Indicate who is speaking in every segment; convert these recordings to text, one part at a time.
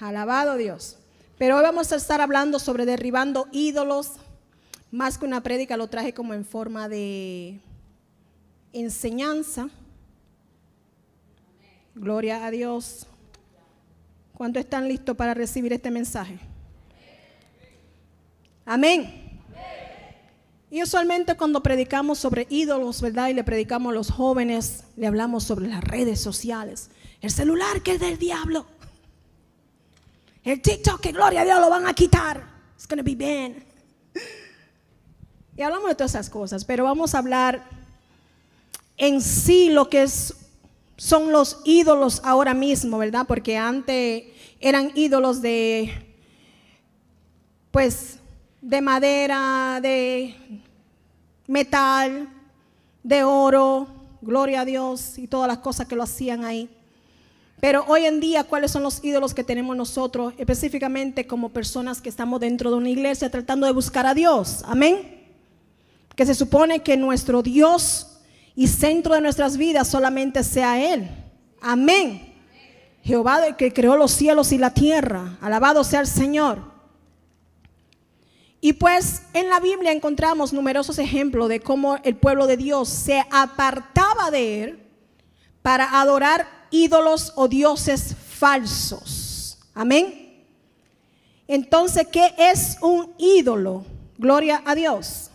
Speaker 1: Alabado Dios. Pero hoy vamos a estar hablando sobre derribando ídolos. Más que una prédica lo traje como en forma de enseñanza. Gloria a Dios. ¿Cuántos están listos para recibir este mensaje? Amén. Y usualmente cuando predicamos sobre ídolos, ¿verdad? Y le predicamos a los jóvenes, le hablamos sobre las redes sociales. El celular que es del diablo. El TikTok que gloria a Dios lo van a quitar. It's gonna be banned. Y hablamos de todas esas cosas, pero vamos a hablar en sí lo que es, son los ídolos ahora mismo, ¿verdad? Porque antes eran ídolos de, pues, de madera, de metal, de oro, gloria a Dios y todas las cosas que lo hacían ahí. Pero hoy en día, ¿cuáles son los ídolos que tenemos nosotros, específicamente como personas que estamos dentro de una iglesia tratando de buscar a Dios? Amén. Que se supone que nuestro Dios y centro de nuestras vidas solamente sea Él. Amén. Jehová que creó los cielos y la tierra. Alabado sea el Señor. Y pues en la Biblia encontramos numerosos ejemplos de cómo el pueblo de Dios se apartaba de él para adorar ídolos o dioses falsos. Amén. Entonces, ¿qué es un ídolo? Gloria a Dios.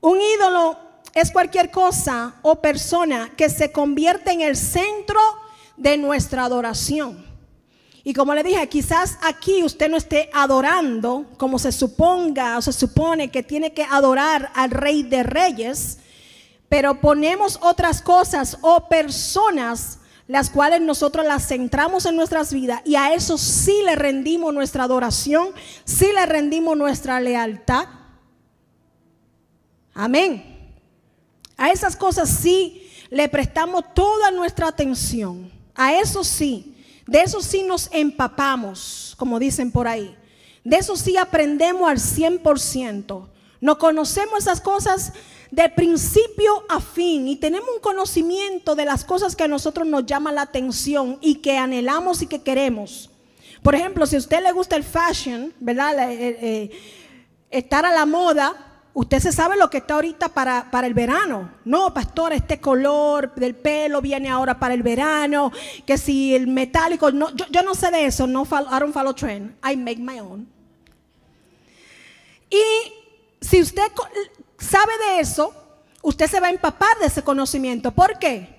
Speaker 1: Un ídolo es cualquier cosa o persona que se convierte en el centro de nuestra adoración. Y como le dije, quizás aquí usted no esté adorando como se suponga o se supone que tiene que adorar al rey de reyes, pero ponemos otras cosas o personas las cuales nosotros las centramos en nuestras vidas y a eso sí le rendimos nuestra adoración, sí le rendimos nuestra lealtad. Amén. A esas cosas sí le prestamos toda nuestra atención. A eso sí. De eso sí nos empapamos, como dicen por ahí. De eso sí aprendemos al 100%. No conocemos esas cosas de principio a fin y tenemos un conocimiento de las cosas que a nosotros nos llama la atención y que anhelamos y que queremos. Por ejemplo, si a usted le gusta el fashion, ¿verdad? Eh, eh, estar a la moda, usted se sabe lo que está ahorita para, para, el verano. No, pastor, este color del pelo viene ahora para el verano. Que si el metálico, yo, no sé de eso. No, I don't follow trend. I make my own. Y si usted sabe de eso, usted se va a empapar de ese conocimiento. ¿Por qué?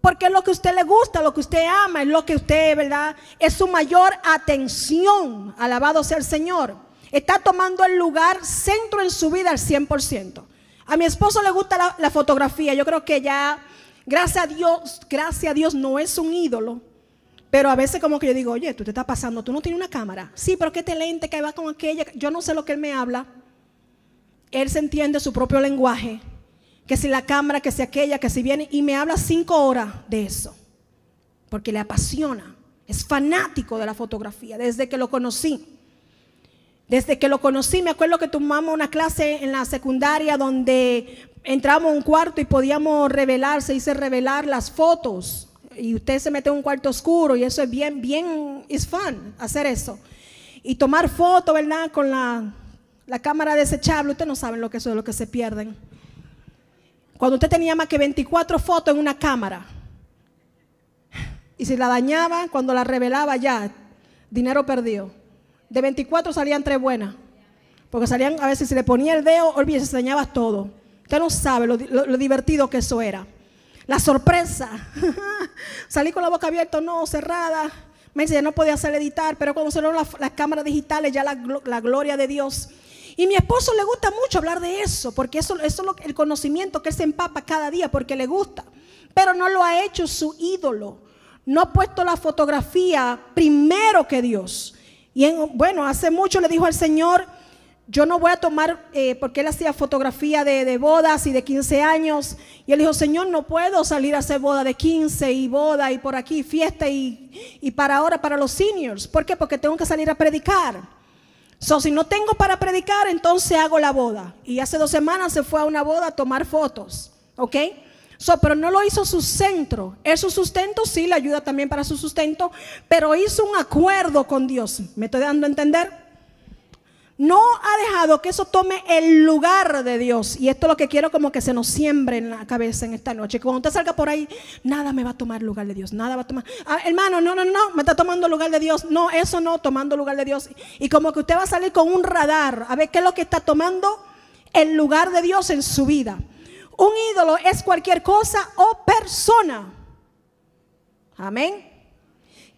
Speaker 1: Porque lo que a usted le gusta, lo que usted ama, es lo que usted, ¿verdad? Es su mayor atención. Alabado sea el Señor está tomando el lugar centro en su vida al 100%. A mi esposo le gusta la, fotografía. Yo creo que ya, gracias a Dios, gracias a Dios no es un ídolo. Pero a veces como que yo digo, oye, tú te estás pasando, tú no tienes una cámara. Sí, pero qué talente que va con aquella. Yo no sé lo que él me habla. Él se entiende su propio lenguaje. Que si la cámara, que si aquella, que si viene. Y me habla cinco horas de eso. Porque le apasiona. Es fanático de la fotografía desde que lo conocí. Desde que lo conocí, me acuerdo que tomamos una clase en la secundaria donde entramos a un cuarto y podíamos revelarse se revelar las fotos. Y usted se mete en un cuarto oscuro y eso es bien, bien, es fun hacer eso. Y tomar fotos, ¿verdad? Con la, cámara desechable, usted no saben lo que eso es, lo que se pierden. Cuando usted tenía más que 24 fotos en una cámara. Y si la dañaba, cuando la revelaba ya, dinero perdido. De 24 salían tres buenas. Porque salían, a veces si le ponía el dedo, olvídese, enseñaba todo. Usted no sabe lo, divertido que eso era. La sorpresa. Salí con la boca abierta, no, cerrada. Me dice, no podía hacer editar, pero cuando salieron las, cámaras digitales, ya la, gloria de Dios. Y mi esposo le gusta mucho hablar de eso, porque eso, es el conocimiento que se empapa cada día, porque le gusta. Pero no lo ha hecho su ídolo. No ha puesto la fotografía primero que Dios. Y bueno, hace mucho le dijo al Señor, yo no voy a tomar, eh, porque él hacía fotografía de, bodas y de 15 años. Y él dijo, Señor, no puedo salir a hacer boda de 15 y boda y por aquí fiesta y, y para ahora para los seniors. ¿Por qué? Porque tengo que salir a predicar. So, si no tengo para predicar, entonces hago la boda. Y hace dos semanas se fue a una boda a tomar fotos. ¿Ok? pero no lo hizo su centro. Es su sustento, sí, le ayuda también para su sustento, pero hizo un acuerdo con Dios. ¿Me estoy dando a entender? No ha dejado que eso tome el lugar de Dios. Y esto es lo que quiero como que se nos siembre en la cabeza en esta noche. Cuando usted salga por ahí, nada me va a tomar lugar de Dios. Nada va a tomar. Ah, hermano, no, no, no, me está tomando lugar de Dios. No, eso no, tomando lugar de Dios. Y como que usted va a salir con un radar a ver qué es lo que está tomando el lugar de Dios en su vida. Un ídolo es cualquier cosa o persona. Amén.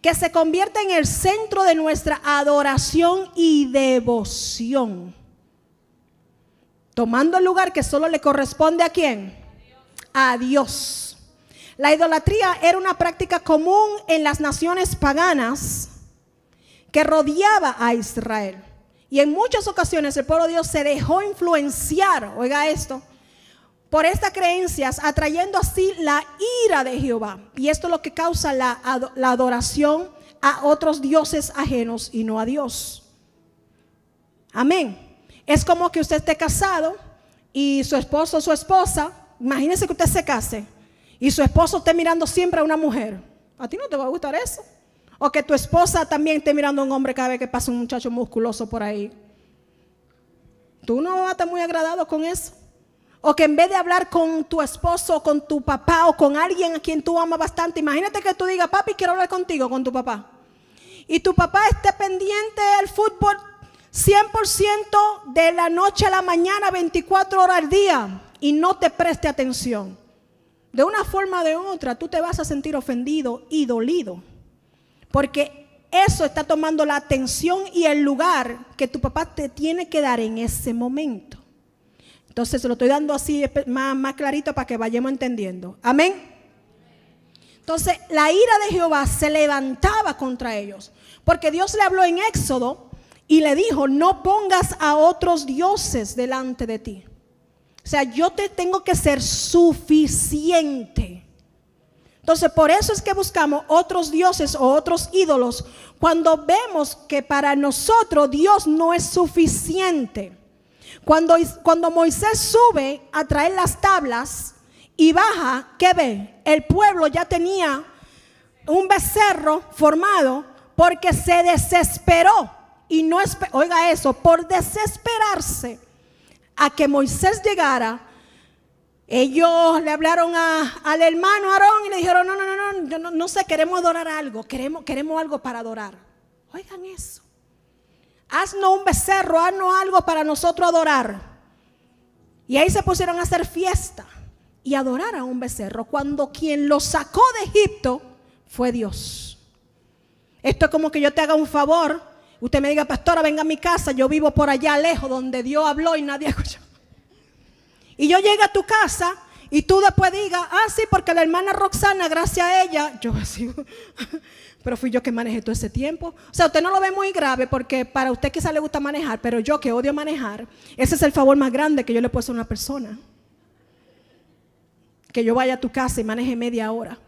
Speaker 1: Que se convierte en el centro de nuestra adoración y devoción. Tomando el lugar que solo le corresponde a quién? A Dios. La idolatría era una práctica común en las naciones paganas que rodeaba a Israel. Y en muchas ocasiones el pueblo de Dios se dejó influenciar, oiga esto, por estas creencias, atrayendo así la ira de Jehová. Y esto es lo que causa la, adoración a otros dioses ajenos y no a Dios. Amén. Es como que usted esté casado y su esposo o su esposa, imagínese que usted se case y su esposo esté mirando siempre a una mujer. ¿A ti no te va a gustar eso? O que tu esposa también esté mirando a un hombre cada vez que pasa un muchacho musculoso por ahí. Tú no vas a estar muy agradado con eso. O que en vez de hablar con tu esposo, o con tu papá o con alguien a quien tú amas bastante, imagínate que tú digas, papi, quiero hablar contigo, con tu papá. Y tu papá esté pendiente del fútbol 100% de la noche a la mañana, 24 horas al día, y no te preste atención. De una forma o de otra, tú te vas a sentir ofendido y dolido. Porque eso está tomando la atención y el lugar que tu papá te tiene que dar en ese momento. Entonces se lo estoy dando así más, más clarito para que vayamos entendiendo. Amén. Entonces la ira de Jehová se levantaba contra ellos. Porque Dios le habló en Éxodo y le dijo, no pongas a otros dioses delante de ti. O sea, yo te tengo que ser suficiente. Entonces, por eso es que buscamos otros dioses o otros ídolos cuando vemos que para nosotros Dios no es suficiente. Cuando, Moisés sube a traer las tablas y baja, ¿qué ve? El pueblo ya tenía un becerro formado porque se desesperó. Y no, oiga eso, por desesperarse a que Moisés llegara, ellos le hablaron al hermano Aarón y le dijeron, no, no, no, no, no, no sé, queremos adorar algo, queremos, queremos algo para adorar. Oigan eso haznos un becerro, haznos algo para nosotros adorar. Y ahí se pusieron a hacer fiesta y adorar a un becerro, cuando quien lo sacó de Egipto fue Dios. Esto es como que yo te haga un favor, usted me diga, pastora, venga a mi casa, yo vivo por allá lejos, donde Dios habló y nadie escuchó. Y yo llego a tu casa y tú después digas, ah, sí, porque la hermana Roxana, gracias a ella, yo así, pero fui yo que manejé todo ese tiempo. O sea, usted no lo ve muy grave porque para usted quizá le gusta manejar, pero yo que odio manejar, ese es el favor más grande que yo le puedo hacer a una persona. Que yo vaya a tu casa y maneje media hora.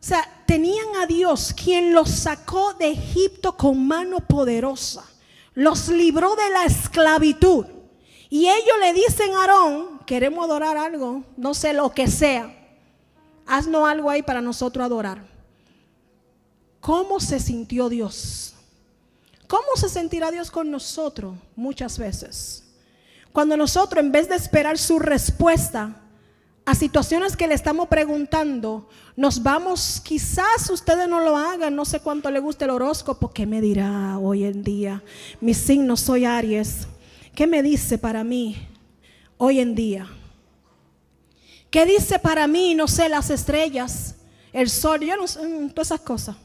Speaker 1: O sea, tenían a Dios quien los sacó de Egipto con mano poderosa. Los libró de la esclavitud. Y ellos le dicen a Aarón, queremos adorar algo, no sé lo que sea. Haznos algo ahí para nosotros adorar. ¿Cómo se sintió Dios? ¿Cómo se sentirá Dios con nosotros muchas veces? Cuando nosotros, en vez de esperar su respuesta a situaciones que le estamos preguntando, nos vamos, quizás ustedes no lo hagan, no sé cuánto le gusta el horóscopo, ¿qué me dirá hoy en día? Mi signo soy Aries. ¿Qué me dice para mí hoy en día? ¿Qué dice para mí, no sé, las estrellas, el sol, yo no sé, mm, todas esas cosas?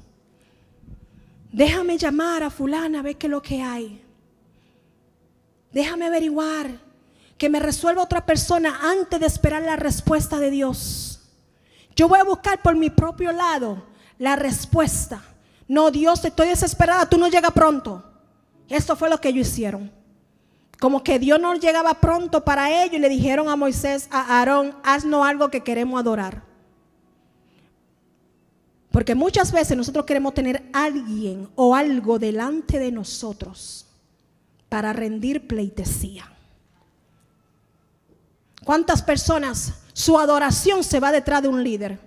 Speaker 1: Déjame llamar a fulana a ver qué es lo que hay. Déjame averiguar que me resuelva otra persona antes de esperar la respuesta de Dios. Yo voy a buscar por mi propio lado la respuesta. No, Dios, estoy desesperada, tú no llegas pronto. Esto fue lo que ellos hicieron como que Dios no llegaba pronto para ellos y le dijeron a Moisés, a Aarón, haznos algo que queremos adorar. Porque muchas veces nosotros queremos tener alguien o algo delante de nosotros para rendir pleitesía. ¿Cuántas personas su adoración se va detrás de un líder?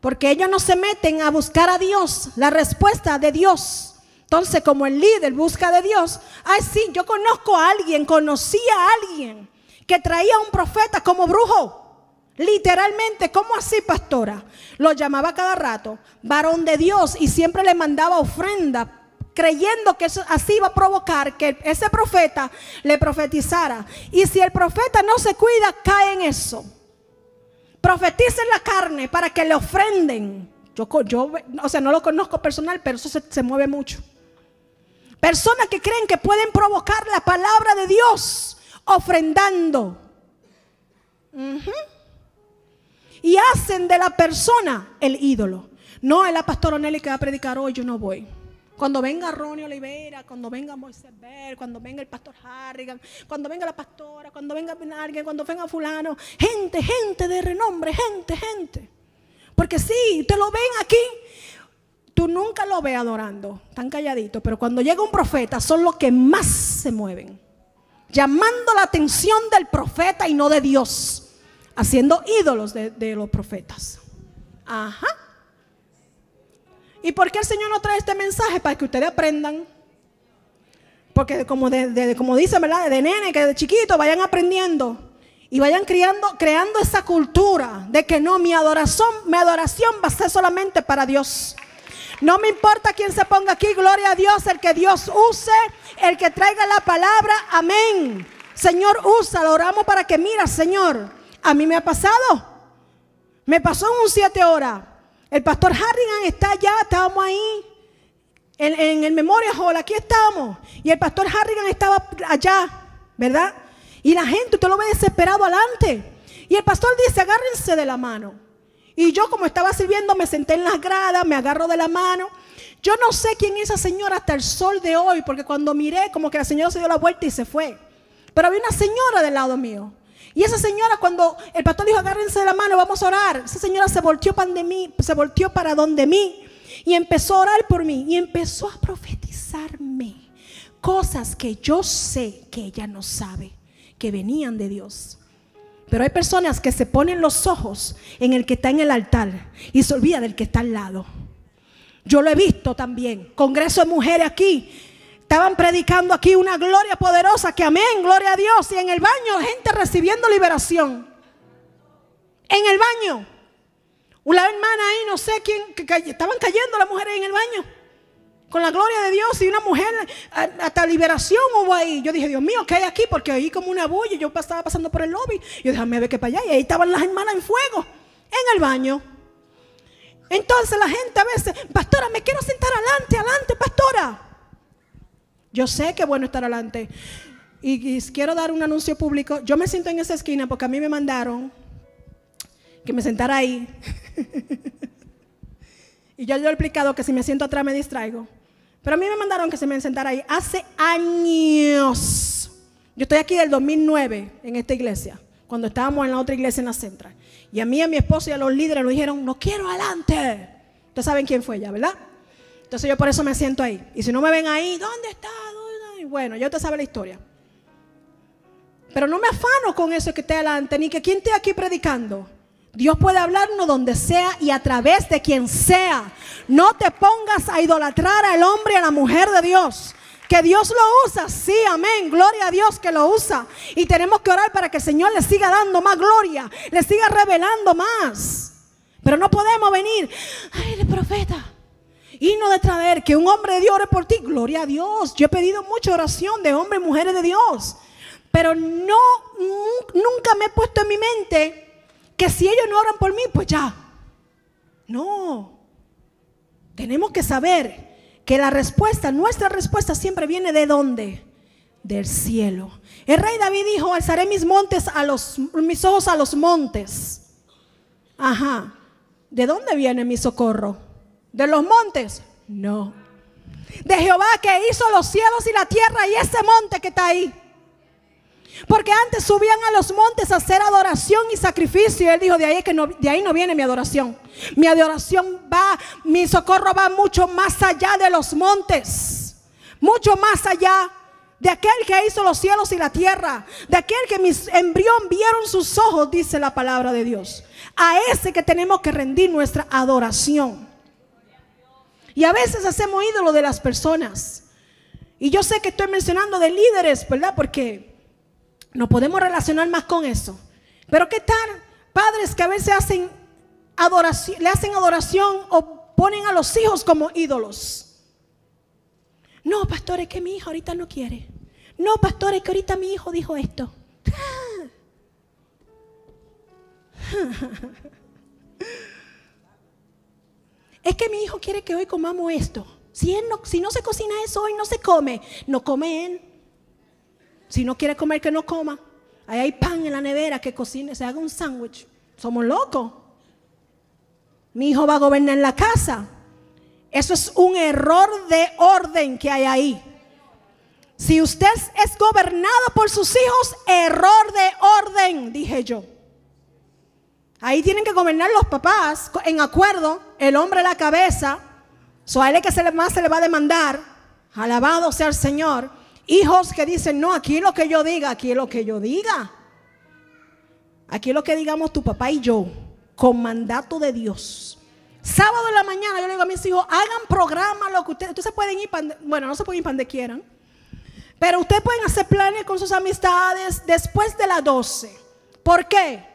Speaker 1: Porque ellos no se meten a buscar a Dios, la respuesta de Dios. Entonces, como el líder busca de Dios, ay sí, yo conozco a alguien, conocía a alguien que traía a un profeta como brujo. Literalmente, ¿cómo así, pastora? Lo llamaba cada rato, varón de Dios, y siempre le mandaba ofrenda creyendo que así iba a provocar que ese profeta le profetizara. Y si el profeta no se cuida, cae en eso. Profeticen la carne para que le ofrenden. Yo, o sea, no lo conozco personal, pero eso se mueve mucho. Personas que creen que pueden provocar la palabra de Dios ofrendando. Y hacen de la persona el ídolo. No es la pastora Nelly que va a predicar hoy, yo no voy. Cuando venga Ronnie Oliveira, cuando venga Moisés Bell, cuando venga el pastor Harrigan, cuando venga la pastora, cuando venga alguien, cuando venga fulano. Gente, gente de renombre, gente, gente. Porque sí, te lo ven aquí Tú nunca lo ve adorando, Están calladitos pero cuando llega un profeta son los que más se mueven, llamando la atención del profeta y no de Dios, haciendo ídolos de, los profetas. Ajá. ¿Y por qué el Señor no trae este mensaje? Para que ustedes aprendan. Porque como, dice de, ¿verdad? De nene, que de chiquito vayan aprendiendo y vayan creando, creando esa cultura de que no, mi adoración, mi adoración va a ser solamente para Dios. No me importa quién se ponga aquí, gloria a Dios, el que Dios use, el que traiga la palabra, amén. Señor, usa, lo oramos para que, mira, Señor, a mí me ha pasado. Me pasó en un siete horas. El pastor Harrigan está allá, estábamos ahí. En, el Memorial Hall, aquí estábamos. Y el pastor Harrigan estaba allá, ¿verdad? Y la gente, usted lo ve desesperado adelante. Y el pastor dice, agárrense de la mano. Y yo como estaba sirviendo, me senté en las gradas, me agarro de la mano. Yo no sé quién es esa señora hasta el sol de hoy, porque cuando miré, como que la señora se dio la vuelta y se fue. Pero había una señora del lado mío. Y esa señora, cuando el pastor dijo, agárrense de la mano, vamos a orar, esa señora se volteó para, mí, para donde mí y empezó a orar por mí y empezó a profetizarme cosas que yo sé que ella no sabe, que venían de Dios. Pero hay personas que se ponen los ojos en el que está en el altar y se olvida del que está al lado. Yo lo he visto también. Congreso de mujeres aquí. Estaban predicando aquí una gloria poderosa que amén, gloria a Dios. Y en el baño gente recibiendo liberación. En el baño. Una hermana ahí, no sé quién, estaban cayendo las mujeres en el baño con la gloria de Dios y una mujer eh, hasta liberación hubo ahí. Yo dije, Dios mío, ¿qué hay aquí? Porque ahí como una bulla, yo estaba pasando por el lobby, yo déjame ver qué para allá, y ahí estaban las hermanas en fuego, en el baño. Entonces la gente a veces, pastora, me quiero sentar adelante, adelante, pastora. Yo sé que es bueno estar adelante. Y, quiero dar un anuncio público. Yo me siento en esa esquina porque a mí me mandaron que me sentara ahí. y yo le he explicado que si me siento atrás me distraigo. Pero a mí me mandaron que se me sentara ahí hace años. Yo estoy aquí del 2009 en esta iglesia, cuando estábamos en la otra iglesia en la central. Y a mí, a mi esposo y a los líderes nos dijeron, no quiero adelante. Ustedes saben quién fue ella, ¿verdad? Entonces yo por eso me siento ahí. Y si no me ven ahí, ¿dónde está? Bueno, yo usted sabe la historia. Pero no me afano con eso que esté adelante, ni que quien esté aquí predicando. Dios puede hablarnos donde sea y a través de quien sea. No te pongas a idolatrar al hombre y a la mujer de Dios. Que Dios lo usa, sí, amén. Gloria a Dios que lo usa. Y tenemos que orar para que el Señor le siga dando más gloria, le siga revelando más. Pero no podemos venir, ay, el profeta, y no de traer que un hombre de Dios ore por ti. Gloria a Dios. Yo he pedido mucha oración de hombres y mujeres de Dios. Pero no, nunca me he puesto en mi mente que si ellos no oran por mí, pues ya. No. Tenemos que saber que la respuesta, nuestra respuesta siempre viene de dónde? Del cielo. El rey David dijo, alzaré mis montes a los mis ojos a los montes. Ajá. ¿De dónde viene mi socorro? ¿De los montes? No. De Jehová que hizo los cielos y la tierra y ese monte que está ahí. Porque antes subían a los montes a hacer adoración y sacrificio. él dijo, de ahí, que no, de ahí no viene mi adoración. Mi adoración va, mi socorro va mucho más allá de los montes. Mucho más allá de aquel que hizo los cielos y la tierra, de aquel que mis embrión vieron sus ojos, dice la palabra de Dios. A ese que tenemos que rendir nuestra adoración. Y a veces hacemos ídolo de las personas. Y yo sé que estoy mencionando de líderes, ¿verdad? Porque nos podemos relacionar más con eso. Pero ¿qué tal padres que a veces hacen adoración, le hacen adoración o ponen a los hijos como ídolos? No, pastores, que mi hijo ahorita no quiere. No, pastores, que ahorita mi hijo dijo esto. Es que mi hijo quiere que hoy comamos esto. Si, no, si no se cocina eso hoy, no se come. No comen. Si no quiere comer, que no coma. Ahí hay pan en la nevera, que cocine, se haga un sándwich. Somos locos. Mi hijo va a gobernar la casa. Eso es un error de orden que hay ahí. Si usted es gobernado por sus hijos, error de orden, dije yo. Ahí tienen que gobernar los papás en acuerdo, el hombre la cabeza, so a que se le, más se le va a demandar, alabado sea el Señor, Hijos que dicen, no, aquí es lo que yo diga, aquí es lo que yo diga. Aquí es lo que digamos tu papá y yo, con mandato de Dios. Sábado en la mañana yo le digo a mis hijos, hagan programa lo que ustedes, ustedes pueden ir, bueno, no se pueden ir para donde quieran, pero ustedes pueden hacer planes con sus amistades después de las 12. ¿Por qué?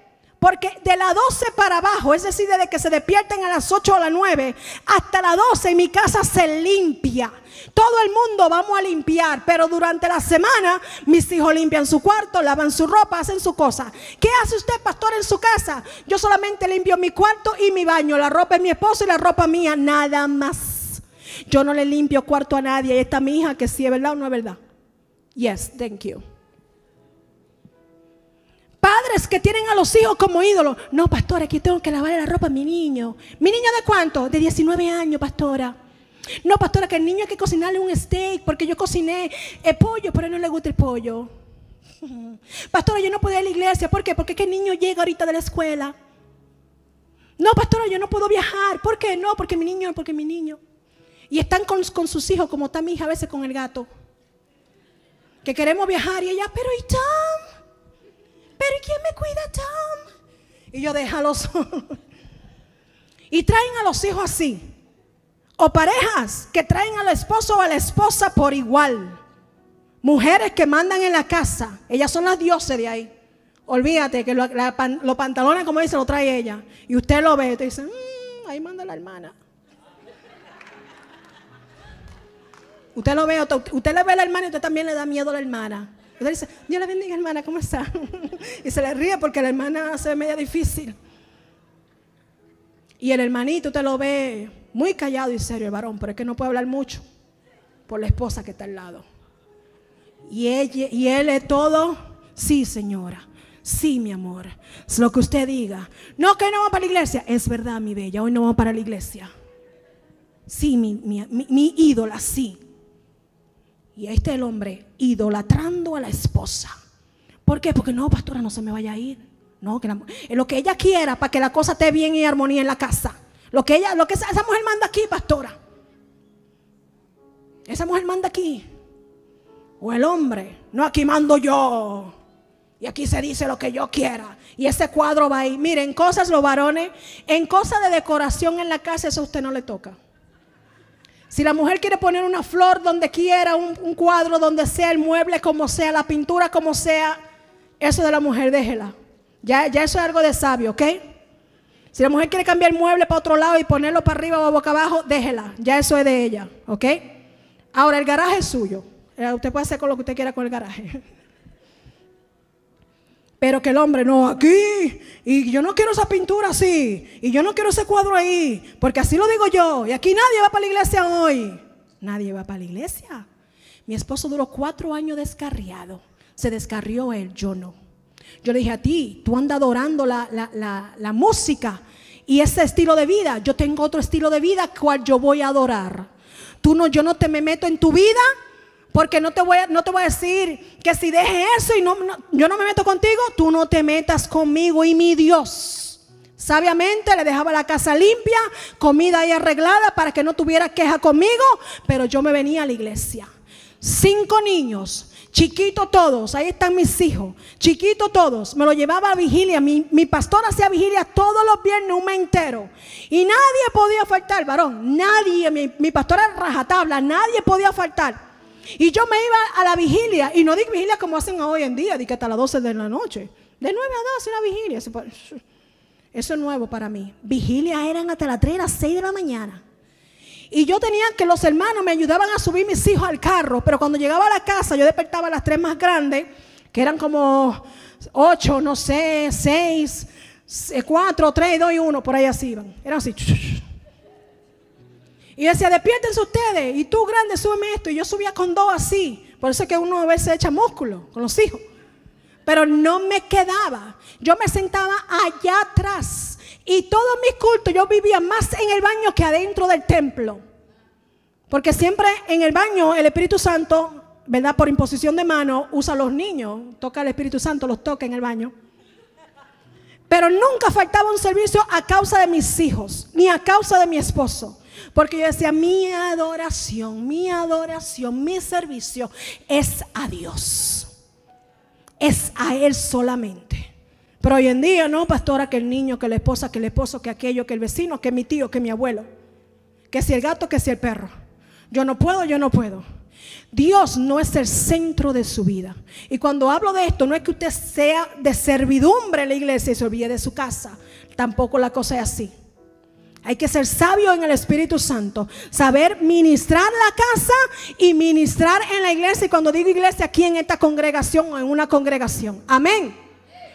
Speaker 1: Porque de las 12 para abajo, es decir, desde que se despierten a las 8 o a las 9, hasta las 12 mi casa se limpia. Todo el mundo vamos a limpiar, pero durante la semana mis hijos limpian su cuarto, lavan su ropa, hacen su cosa. ¿Qué hace usted, pastor, en su casa? Yo solamente limpio mi cuarto y mi baño, la ropa es mi esposo y la ropa mía, nada más. Yo no le limpio cuarto a nadie. Y está mi hija que sí es verdad o no es verdad. Yes, thank you que tienen a los hijos como ídolos. No, pastora, aquí tengo que lavarle la ropa a mi niño. ¿Mi niño de cuánto? De 19 años, pastora. No, pastora, que el niño hay que cocinarle un steak porque yo cociné el eh, pollo, pero no le gusta el pollo. Pastora, yo no puedo ir a la iglesia. ¿Por qué? Porque el niño llega ahorita de la escuela. No, pastora, yo no puedo viajar. ¿Por qué? No, porque mi niño, porque mi niño. Y están con, sus hijos, como está mi hija a veces con el gato. Que queremos viajar y ella, pero ¿y Tom? ¿y quién me cuida, Tom? Y yo déjalos. y traen a los hijos así. O parejas que traen al esposo o a la esposa por igual. Mujeres que mandan en la casa. Ellas son las dioses de ahí. Olvídate que los pantalones, como dice, lo trae ella. Y usted lo ve y te dice, mm, ahí manda la hermana. Usted lo ve, usted le ve a la hermana y usted también le da miedo a la hermana. Entonces dice, Dios la bendiga hermana, ¿cómo está? y se le ríe porque la hermana se ve media difícil. Y el hermanito te lo ve muy callado y serio el varón, pero es que no puede hablar mucho por la esposa que está al lado. Y, ella, y él es todo, sí señora, sí mi amor, es lo que usted diga. No que no vamos para la iglesia, es verdad mi bella, hoy no vamos para la iglesia. Sí, mi ídola, sí. Y ahí está el hombre idolatrando a la esposa. ¿Por qué? Porque no, pastora, no se me vaya a ir. No, que la, lo que ella quiera para que la cosa esté bien y armonía en la casa. Lo que ella, lo que esa mujer manda aquí, pastora. Esa mujer manda aquí. O el hombre, no aquí mando yo. Y aquí se dice lo que yo quiera. Y ese cuadro va ahí. Miren, cosas los varones, en cosas de decoración en la casa, eso a usted no le toca. Si la mujer quiere poner una flor donde quiera, un, cuadro donde sea, el mueble como sea, la pintura como sea, eso de la mujer déjela. Ya, ya eso es algo de sabio, ¿ok? Si la mujer quiere cambiar el mueble para otro lado y ponerlo para arriba o boca abajo, déjela. Ya eso es de ella, ¿ok? Ahora, el garaje es suyo. Eh, usted puede hacer con lo que usted quiera con el garaje. Pero que el hombre, no, aquí. Y yo no quiero esa pintura así. Y yo no quiero ese cuadro ahí. Porque así lo digo yo. Y aquí nadie va para la iglesia hoy. Nadie va para la iglesia. Mi esposo duró cuatro años descarriado. Se descarrió él, yo no. Yo le dije a ti, tú andas adorando la, la música y ese estilo de vida. Yo tengo otro estilo de vida cual yo voy a adorar. Tú no, yo no te me meto en tu vida porque no te voy a, no te voy a decir que si dejes eso y no, yo no me meto contigo, tú no te metas conmigo y mi Dios. Sabiamente le dejaba la casa limpia, comida y arreglada para que no tuviera queja conmigo, pero yo me venía a la iglesia. Cinco niños, chiquitos todos, ahí están mis hijos, chiquitos todos, me lo llevaba a vigilia, mi, mi pastor hacía vigilia todos los viernes, un mes entero, y nadie podía faltar, varón, nadie, mi, mi pastor era rajatabla, nadie podía faltar. Y yo me iba a la vigilia, y no di vigilia como hacen hoy en día, di hasta las 12 de la noche. De 9 a 12 una vigilia. Eso es nuevo para mí. Vigilia eran hasta las 3, las 6 de la mañana. Y yo tenía que los hermanos me ayudaban a subir mis hijos al carro, pero cuando llegaba a la casa yo despertaba a las tres más grandes, que eran como 8, no sé, 6, 4, 3, 2 y 1, por ahí así iban. Eran así. Y decía, despiértense ustedes. Y tú, grande, súbeme esto. Y yo subía con dos así. Por eso es que uno a veces echa músculo con los hijos. Pero no me quedaba. Yo me sentaba allá atrás. Y todos mis cultos yo vivía más en el baño que adentro del templo. Porque siempre en el baño el Espíritu Santo, ¿verdad? Por imposición de mano, usa a los niños. Toca al Espíritu Santo, los toca en el baño. Pero nunca faltaba un servicio a causa de mis hijos, ni a causa de mi esposo. Porque yo decía, mi adoración, mi adoración, mi servicio es a Dios. Es a Él solamente. Pero hoy en día, no, pastora, que el niño, que la esposa, que el esposo, que aquello, que el vecino, que mi tío, que mi abuelo. Que si el gato, que si el perro. Yo no puedo, yo no puedo. Dios no es el centro de su vida. Y cuando hablo de esto, no es que usted sea de servidumbre en la iglesia y se olvide de su casa. Tampoco la cosa es así. Hay que ser sabio en el Espíritu Santo, saber ministrar la casa y ministrar en la iglesia. Y cuando digo iglesia, aquí en esta congregación o en una congregación. Amén.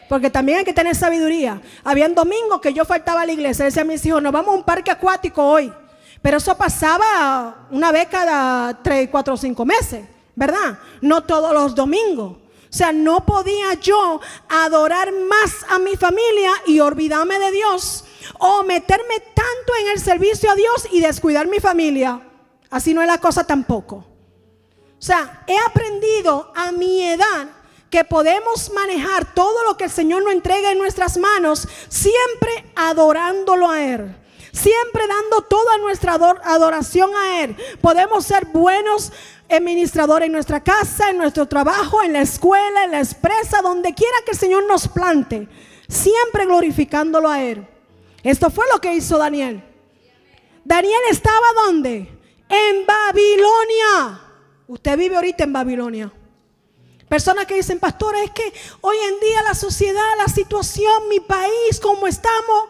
Speaker 1: Porque también hay que tener sabiduría. Había un domingo que yo faltaba a la iglesia. Decía a mis hijos, nos vamos a un parque acuático hoy. Pero eso pasaba una vez cada tres, cuatro o cinco meses, ¿verdad? No todos los domingos. O sea, no podía yo adorar más a mi familia y olvidarme de Dios o meterme tanto en el servicio a Dios y descuidar mi familia. Así no es la cosa tampoco. O sea, he aprendido a mi edad que podemos manejar todo lo que el Señor nos entrega en nuestras manos, siempre adorándolo a Él siempre dando toda nuestra adoración a Él. Podemos ser buenos administradores en nuestra casa, en nuestro trabajo, en la escuela, en la expresa, donde quiera que el Señor nos plante, siempre glorificándolo a Él. Esto fue lo que hizo Daniel. Daniel estaba donde? En Babilonia. Usted vive ahorita en Babilonia. Personas que dicen, pastor, es que hoy en día la sociedad, la situación, mi país, cómo estamos.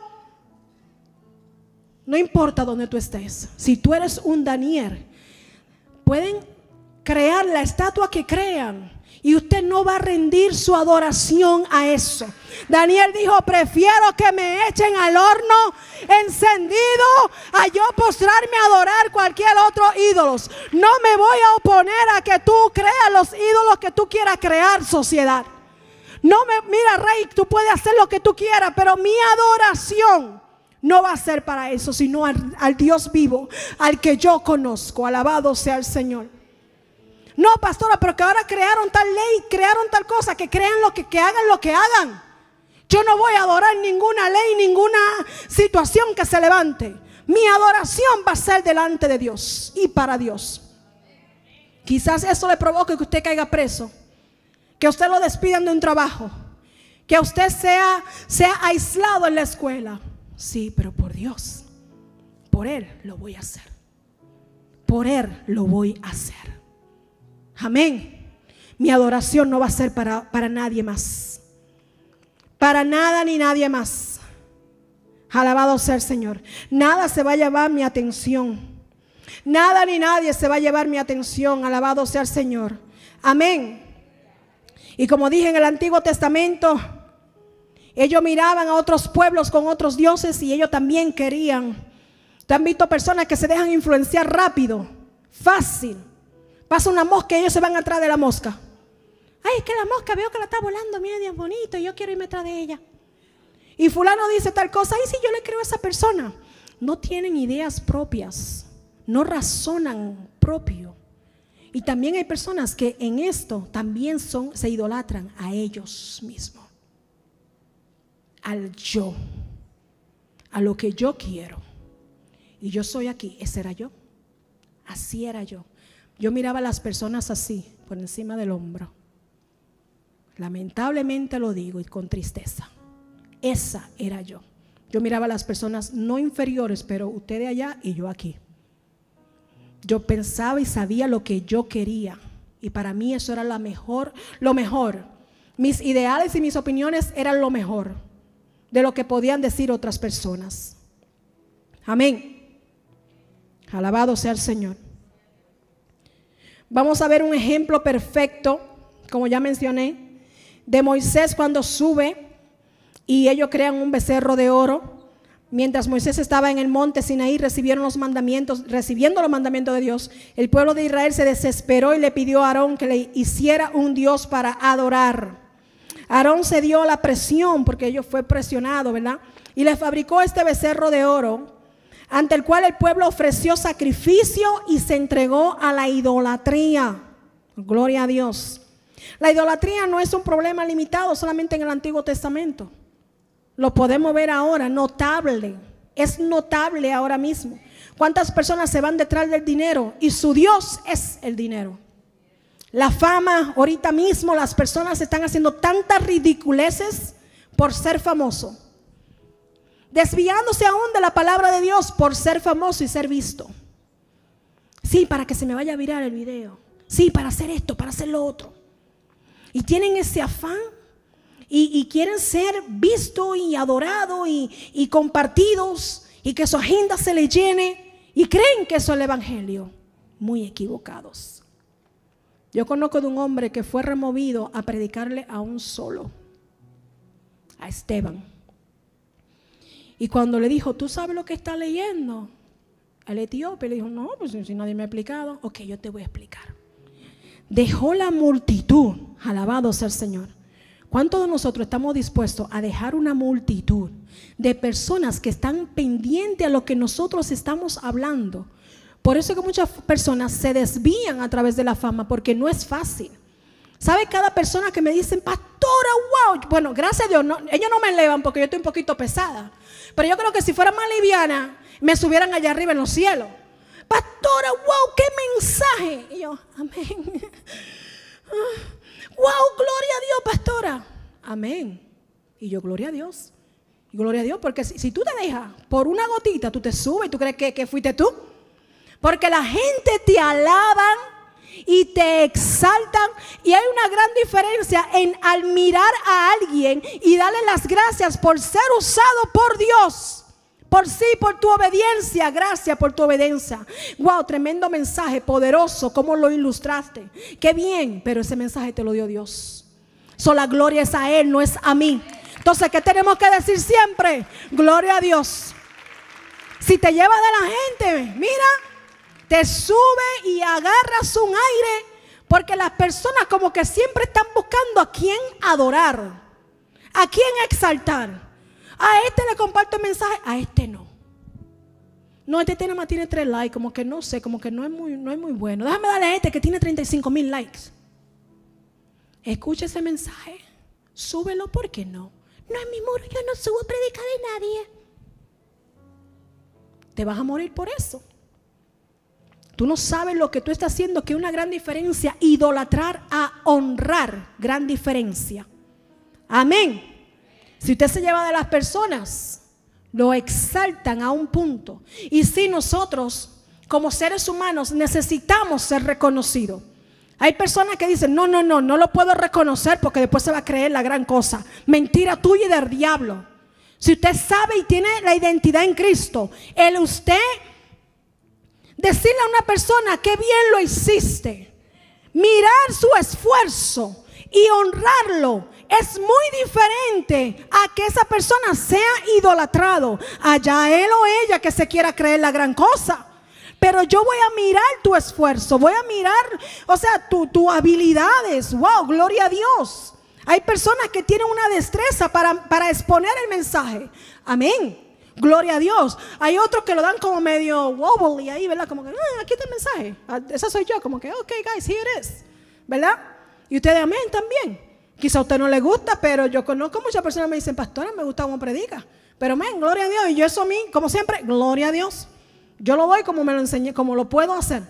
Speaker 1: No importa donde tú estés. Si tú eres un Daniel, pueden crear la estatua que crean. Y usted no va a rendir su adoración a eso. Daniel dijo, prefiero que me echen al horno encendido a yo postrarme a adorar cualquier otro ídolo. No me voy a oponer a que tú creas los ídolos que tú quieras crear, sociedad. No me, mira, Rey, tú puedes hacer lo que tú quieras, pero mi adoración no va a ser para eso, sino al, Dios vivo, al que yo conozco. Alabado sea el Señor. No, pastora, pero que ahora crearon tal ley, crearon tal cosa, que crean lo que, que hagan lo que hagan. Yo no voy a adorar ninguna ley, ninguna situación que se levante. Mi adoración va a ser delante de Dios y para Dios. Quizás eso le provoque que usted caiga preso, que usted lo despidan de un trabajo, que usted sea, sea aislado en la escuela, Sí, pero por Dios, por Él lo voy a hacer. Por Él lo voy a hacer. Amén. Mi adoración no va a ser para, para nadie más. Para nada ni nadie más. Alabado sea el Señor. Nada se va a llevar mi atención. Nada ni nadie se va a llevar mi atención. Alabado sea el Señor. Amén. Y como dije en el Antiguo Testamento, ellos miraban a otros pueblos con otros dioses y ellos también querían. Te han visto personas que se dejan influenciar rápido, fácil. Pasa una mosca y ellos se van atrás de la mosca. Ay, es que la mosca veo que la está volando, mira, es bonito, y yo quiero irme atrás de ella. Y fulano dice tal cosa, ay, si yo le creo a esa persona. No tienen ideas propias, no razonan propio. Y también hay personas que en esto también son, se idolatran a ellos mismos al yo, a lo que yo quiero. Y yo soy aquí, ese era yo. Así era yo. Yo miraba a las personas así, por encima del hombro. Lamentablemente lo digo y con tristeza. Esa era yo. Yo miraba a las personas no inferiores, pero ustedes allá y yo aquí. Yo pensaba y sabía lo que yo quería. Y para mí eso era mejor, lo mejor. Mis ideales y mis opiniones eran lo mejor de lo que podían decir otras personas. Amén. Alabado sea el Señor. Vamos a ver un ejemplo perfecto, como ya mencioné, de Moisés cuando sube y ellos crean un becerro de oro. Mientras Moisés estaba en el monte Sinaí, recibieron los mandamientos, recibiendo los mandamientos de Dios, el pueblo de Israel se desesperó y le pidió a Aarón que le hiciera un Dios para adorar. Aarón se dio la presión, porque ellos fue presionado, ¿verdad? Y le fabricó este becerro de oro, ante el cual el pueblo ofreció sacrificio y se entregó a la idolatría. Gloria a Dios. La idolatría no es un problema limitado solamente en el Antiguo Testamento. Lo podemos ver ahora, notable. Es notable ahora mismo. ¿Cuántas personas se van detrás del dinero? Y su Dios es el dinero. La fama, ahorita mismo las personas están haciendo tantas ridiculeces por ser famoso. Desviándose aún de la palabra de Dios por ser famoso y ser visto. Sí, para que se me vaya a virar el video. Sí, para hacer esto, para hacer lo otro. Y tienen ese afán y, quieren ser visto y adorado y, y compartidos y que su agenda se les llene y creen que eso es el Evangelio. Muy equivocados. Yo conozco de un hombre que fue removido a predicarle a un solo, a Esteban. Y cuando le dijo, ¿tú sabes lo que está leyendo? Al etíope le dijo, no, pues si nadie me ha explicado, ok, yo te voy a explicar. Dejó la multitud, alabado sea el Señor. ¿Cuántos de nosotros estamos dispuestos a dejar una multitud de personas que están pendientes a lo que nosotros estamos hablando? Por eso que muchas personas se desvían a través de la fama, porque no es fácil. ¿Sabe cada persona que me dicen, pastora, wow? Bueno, gracias a Dios, ellos no me elevan porque yo estoy un poquito pesada. Pero yo creo que si fuera más liviana, me subieran allá arriba en los cielos. Pastora, wow, qué mensaje. Y yo, amén. Ah, wow, gloria a Dios, pastora. Amén. Y yo, gloria a Dios. gloria a Dios, porque si, tú te dejas por una gotita, tú te subes y tú crees que fuiste tú. Porque la gente te alaban y te exaltan. Y hay una gran diferencia en al mirar a alguien y darle las gracias por ser usado por Dios. Por sí, por tu obediencia. Gracias por tu obediencia. Wow, tremendo mensaje, poderoso, cómo lo ilustraste. Qué bien, pero ese mensaje te lo dio Dios. So la gloria es a Él, no es a mí. Entonces, ¿qué tenemos que decir siempre? Gloria a Dios. Si te lleva de la gente, mira, te sube y agarras un aire, porque las personas como que siempre están buscando a quién adorar, a quién exaltar. A este le comparto el mensaje, a este no. No, este más tiene tres likes, como que no sé, como que no es muy, no es muy bueno. Déjame darle a este que tiene 35 mil likes. Escucha ese mensaje, súbelo porque no. No es mi muro, yo no subo predicar de nadie. Te vas a morir por eso. Tú no sabes lo que tú estás haciendo, que una gran diferencia. Idolatrar a honrar, gran diferencia. Amén. Si usted se lleva de las personas, lo exaltan a un punto. Y si nosotros, como seres humanos, necesitamos ser reconocidos. Hay personas que dicen, no, no, no, no lo puedo reconocer porque después se va a creer la gran cosa. Mentira tuya y del diablo. Si usted sabe y tiene la identidad en Cristo, él usted Decirle a una persona que bien lo hiciste, mirar su esfuerzo y honrarlo es muy diferente a que esa persona sea idolatrado. Allá él o ella que se quiera creer la gran cosa. Pero yo voy a mirar tu esfuerzo, voy a mirar, o sea, tus tu habilidades. Wow, gloria a Dios. Hay personas que tienen una destreza para, para exponer el mensaje. Amén. Gloria a Dios. Hay otros que lo dan como medio wobbly ahí, ¿verdad? Como que, ah, aquí está el mensaje. Ah, esa soy yo, como que, ok, guys, here it is. ¿Verdad? Y ustedes amén también. Quizá a usted no le gusta, pero yo conozco muchas personas que me dicen, pastora, me gusta cómo predica. Pero amén, gloria a Dios. Y yo eso a mí, como siempre, gloria a Dios. Yo lo doy como me lo enseñé, como lo puedo hacer.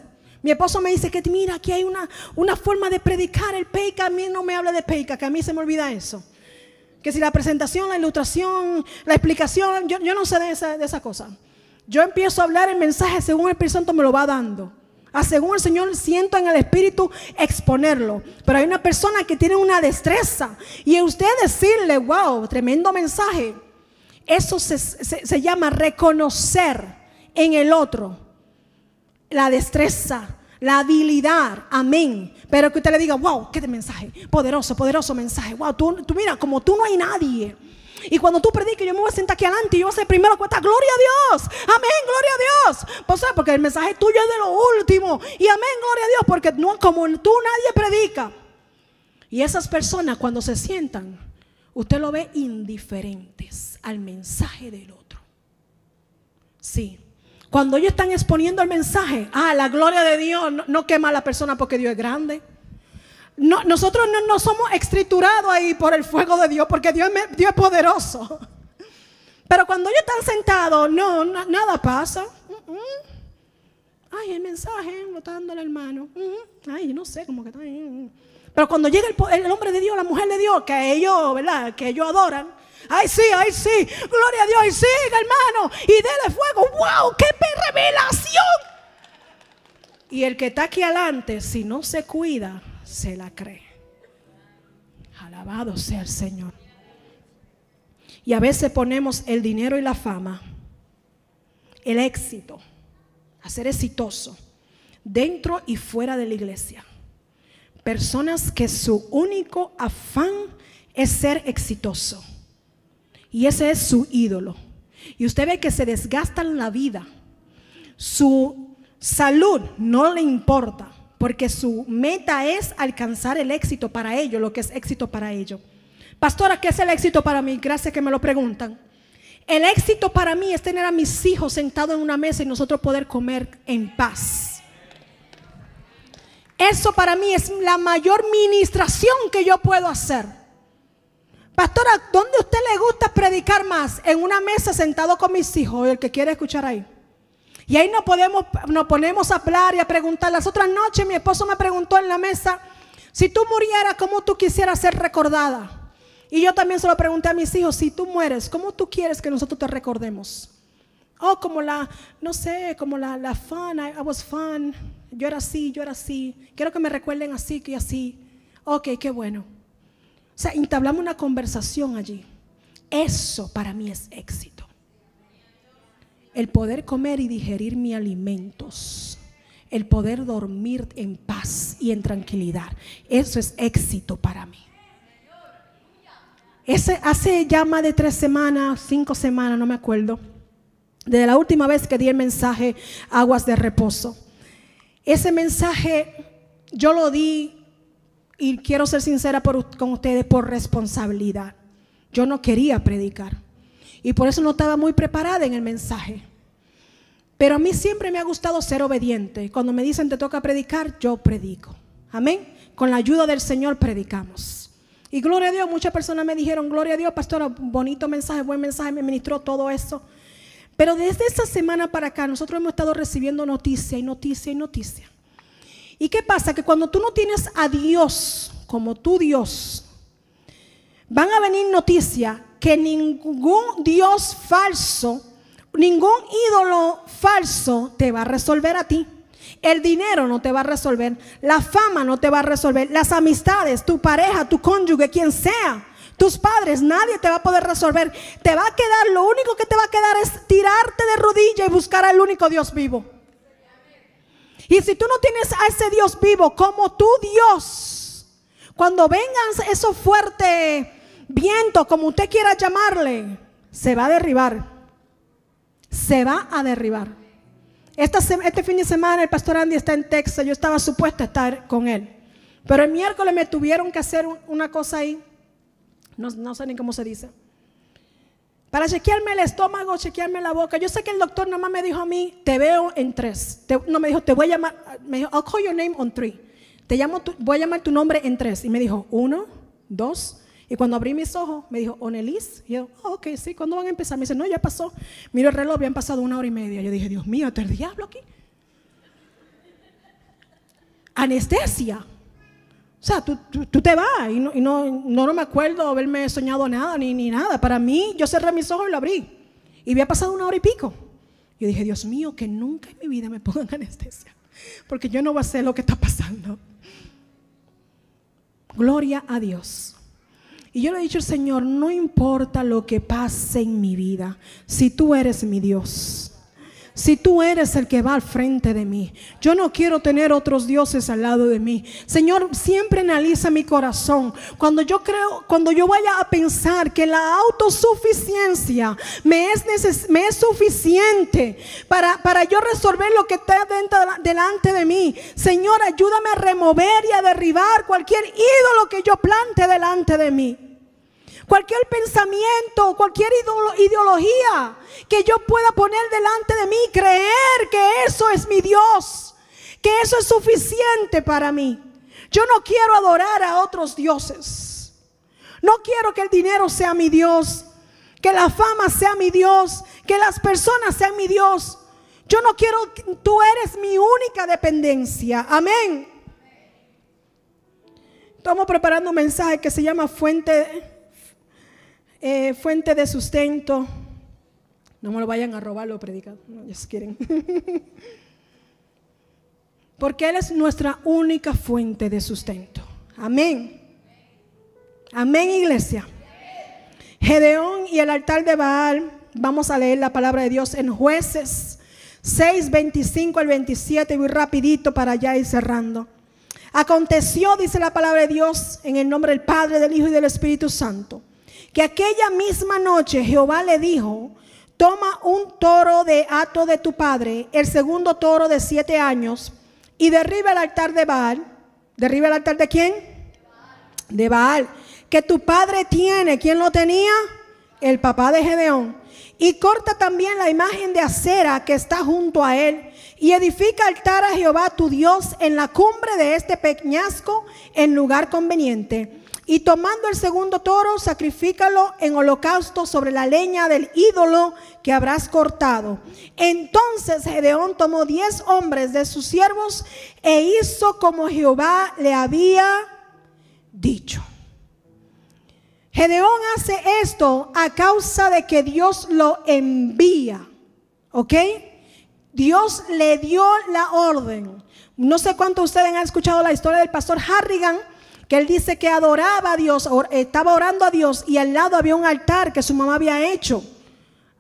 Speaker 1: Mi esposo me dice que mira, aquí hay una, una forma de predicar el peica. A mí no me habla de peica, que a mí se me olvida eso. Que si la presentación, la ilustración, la explicación, yo, no sé de esa, de cosa. Yo empiezo a hablar el mensaje según el Espíritu Santo me lo va dando. Ah, según el Señor siento en el Espíritu exponerlo. Pero hay una persona que tiene una destreza. Y usted decirle, wow, tremendo mensaje. Eso se llama reconocer en el otro la destreza, la habilidad. Amén. Pero que usted le diga, wow, qué mensaje, poderoso, poderoso mensaje. Wow, tú, tú mira, como tú no hay nadie. Y cuando tú prediques, yo me voy a sentar aquí adelante y yo voy a ser primero cuenta, gloria a Dios, amén, gloria a Dios. Pues, Porque el mensaje tuyo es de lo último. Y amén, gloria a Dios, porque no, como tú nadie predica. Y esas personas cuando se sientan, usted lo ve indiferentes al mensaje del otro. Sí, cuando ellos están exponiendo el mensaje, ah, la gloria de Dios no, quema a la persona porque Dios es grande. nosotros no, somos extriturados ahí por el fuego de Dios porque Dios, es poderoso. Pero cuando ellos están sentados, no, nada pasa. Ay, el mensaje lo está dando el hermano. Ay, no sé, cómo que está. ahí. Pero cuando llega el, el, hombre de Dios, la mujer de Dios, que ellos, ¿verdad? Que ellos adoran, Ay, sí, ay, sí. Gloria a Dios, ay, sí, hermano. Y déle fuego. ¡Wow! ¡Qué revelación! Y el que está aquí adelante, si no se cuida, se la cree. Alabado sea el Señor. Y a veces ponemos el dinero y la fama, el éxito, a ser exitoso, dentro y fuera de la iglesia. Personas que su único afán es ser exitoso y ese es su ídolo. Y usted ve que se desgastan la vida. Su salud no le importa, porque su meta es alcanzar el éxito para ellos, lo que es éxito para ellos. Pastora, ¿qué es el éxito para mí? Gracias que me lo preguntan. El éxito para mí es tener a mis hijos sentados en una mesa y nosotros poder comer en paz. Eso para mí es la mayor ministración que yo puedo hacer. Pastora, ¿dónde a usted le gusta predicar más? En una mesa sentado con mis hijos, el que quiere escuchar ahí. Y ahí nos, podemos, nos ponemos a hablar y a preguntar. Las otras noches mi esposo me preguntó en la mesa, si tú murieras, ¿cómo tú quisieras ser recordada? Y yo también se lo pregunté a mis hijos, si tú mueres, ¿cómo tú quieres que nosotros te recordemos? Oh, como la, no sé, como la, la fun, I, was fun, yo era así, yo era así, quiero que me recuerden así, que así. Ok, qué bueno. O sea, entablamos una conversación allí. Eso para mí es éxito. El poder comer y digerir mis alimentos. El poder dormir en paz y en tranquilidad. Eso es éxito para mí. Ese, hace ya más de tres semanas, cinco semanas, no me acuerdo, desde la última vez que di el mensaje Aguas de Reposo. Ese mensaje yo lo di y quiero ser sincera con ustedes, por responsabilidad. Yo no quería predicar. Y por eso no estaba muy preparada en el mensaje. Pero a mí siempre me ha gustado ser obediente. Cuando me dicen te toca predicar, yo predico. Amén. Con la ayuda del Señor predicamos. Y gloria a Dios, muchas personas me dijeron, gloria a Dios, pastora, bonito mensaje, buen mensaje, me ministró todo eso. Pero desde esa semana para acá nosotros hemos estado recibiendo noticia y noticia y noticia. ¿Y qué pasa? Que cuando tú no tienes a Dios como tu Dios, van a venir noticias que ningún Dios falso, ningún ídolo falso te va a resolver a ti. El dinero no te va a resolver, la fama no te va a resolver, las amistades, tu pareja, tu cónyuge, quien sea, tus padres, nadie te va a poder resolver. Te va a quedar, lo único que te va a quedar es tirarte de rodilla y buscar al único Dios vivo. Y si tú no tienes a ese Dios vivo como tu Dios, cuando vengan esos fuertes viento, como usted quiera llamarle, se va a derribar. Se va a derribar. este fin de semana el pastor Andy está en Texas. Yo estaba supuesta a estar con él. Pero el miércoles me tuvieron que hacer una cosa ahí. no sé ni cómo se dice. Para chequearme el estómago, chequearme la boca. Yo sé que el doctor nada más me dijo a mí, te veo en tres. no, me dijo, te voy a llamar, me dijo, I'll call your name on three. Te llamo, voy a llamar tu nombre en tres. Y me dijo, uno, dos. Y cuando abrí mis ojos, me dijo, Onelis. Y yo, oh, ok, sí, ¿cuándo van a empezar? Me dice, no, ya pasó. Miro el reloj, habían pasado una hora y media. Yo dije, Dios mío, ¿está el diablo aquí? Anestesia. O sea, tú, te vas y, no, no, me acuerdo haberme soñado nada ni, ni nada. Para mí, yo cerré mis ojos y lo abrí. Y había pasado una hora y pico. Yo dije, Dios mío, que nunca en mi vida me pongan anestesia. Porque yo no voy a hacer lo que está pasando. Gloria a Dios. Y yo le he dicho al Señor, no importa lo que pase en mi vida, si tú eres mi Dios, si tú eres el que va al frente de mí, yo no quiero tener otros dioses al lado de mí. Señor, siempre analiza mi corazón. Cuando yo creo, cuando yo vaya a pensar que la autosuficiencia me es, suficiente para, para yo resolver lo que está dentro, delante de mí. Señor, ayúdame a remover y a derribar cualquier ídolo que yo plante delante de mí cualquier pensamiento, cualquier ideología que yo pueda poner delante de mí, creer que eso es mi Dios, que eso es suficiente para mí. Yo no quiero adorar a otros dioses. No quiero que el dinero sea mi Dios, que la fama sea mi Dios, que las personas sean mi Dios. Yo no quiero, tú eres mi única dependencia. Amén. Estamos preparando un mensaje que se llama Fuente eh, fuente de sustento. No me lo vayan a robar lo predicado, no, ellos quieren. Porque Él es nuestra única fuente de sustento. Amén. Amén, iglesia. Gedeón y el altar de Baal. Vamos a leer la palabra de Dios en jueces 6, 25 al 27. Muy rapidito para allá y cerrando. Aconteció, dice la palabra de Dios, en el nombre del Padre, del Hijo y del Espíritu Santo que aquella misma noche Jehová le dijo, toma un toro de hato de tu padre, el segundo toro de siete años, y derriba el altar de Baal. ¿Derriba el altar de quién? De Baal. Que tu padre tiene. ¿Quién lo tenía? El papá de Gedeón. Y corta también la imagen de acera que está junto a él. Y edifica altar a Jehová tu Dios en la cumbre de este peñasco en lugar conveniente y tomando el segundo toro, sacrifícalo en holocausto sobre la leña del ídolo que habrás cortado. Entonces Gedeón tomó diez hombres de sus siervos e hizo como Jehová le había dicho. Gedeón hace esto a causa de que Dios lo envía. ¿Ok? Dios le dio la orden. No sé cuántos de ustedes han escuchado la historia del pastor Harrigan, que él dice que adoraba a Dios, estaba orando a Dios y al lado había un altar que su mamá había hecho,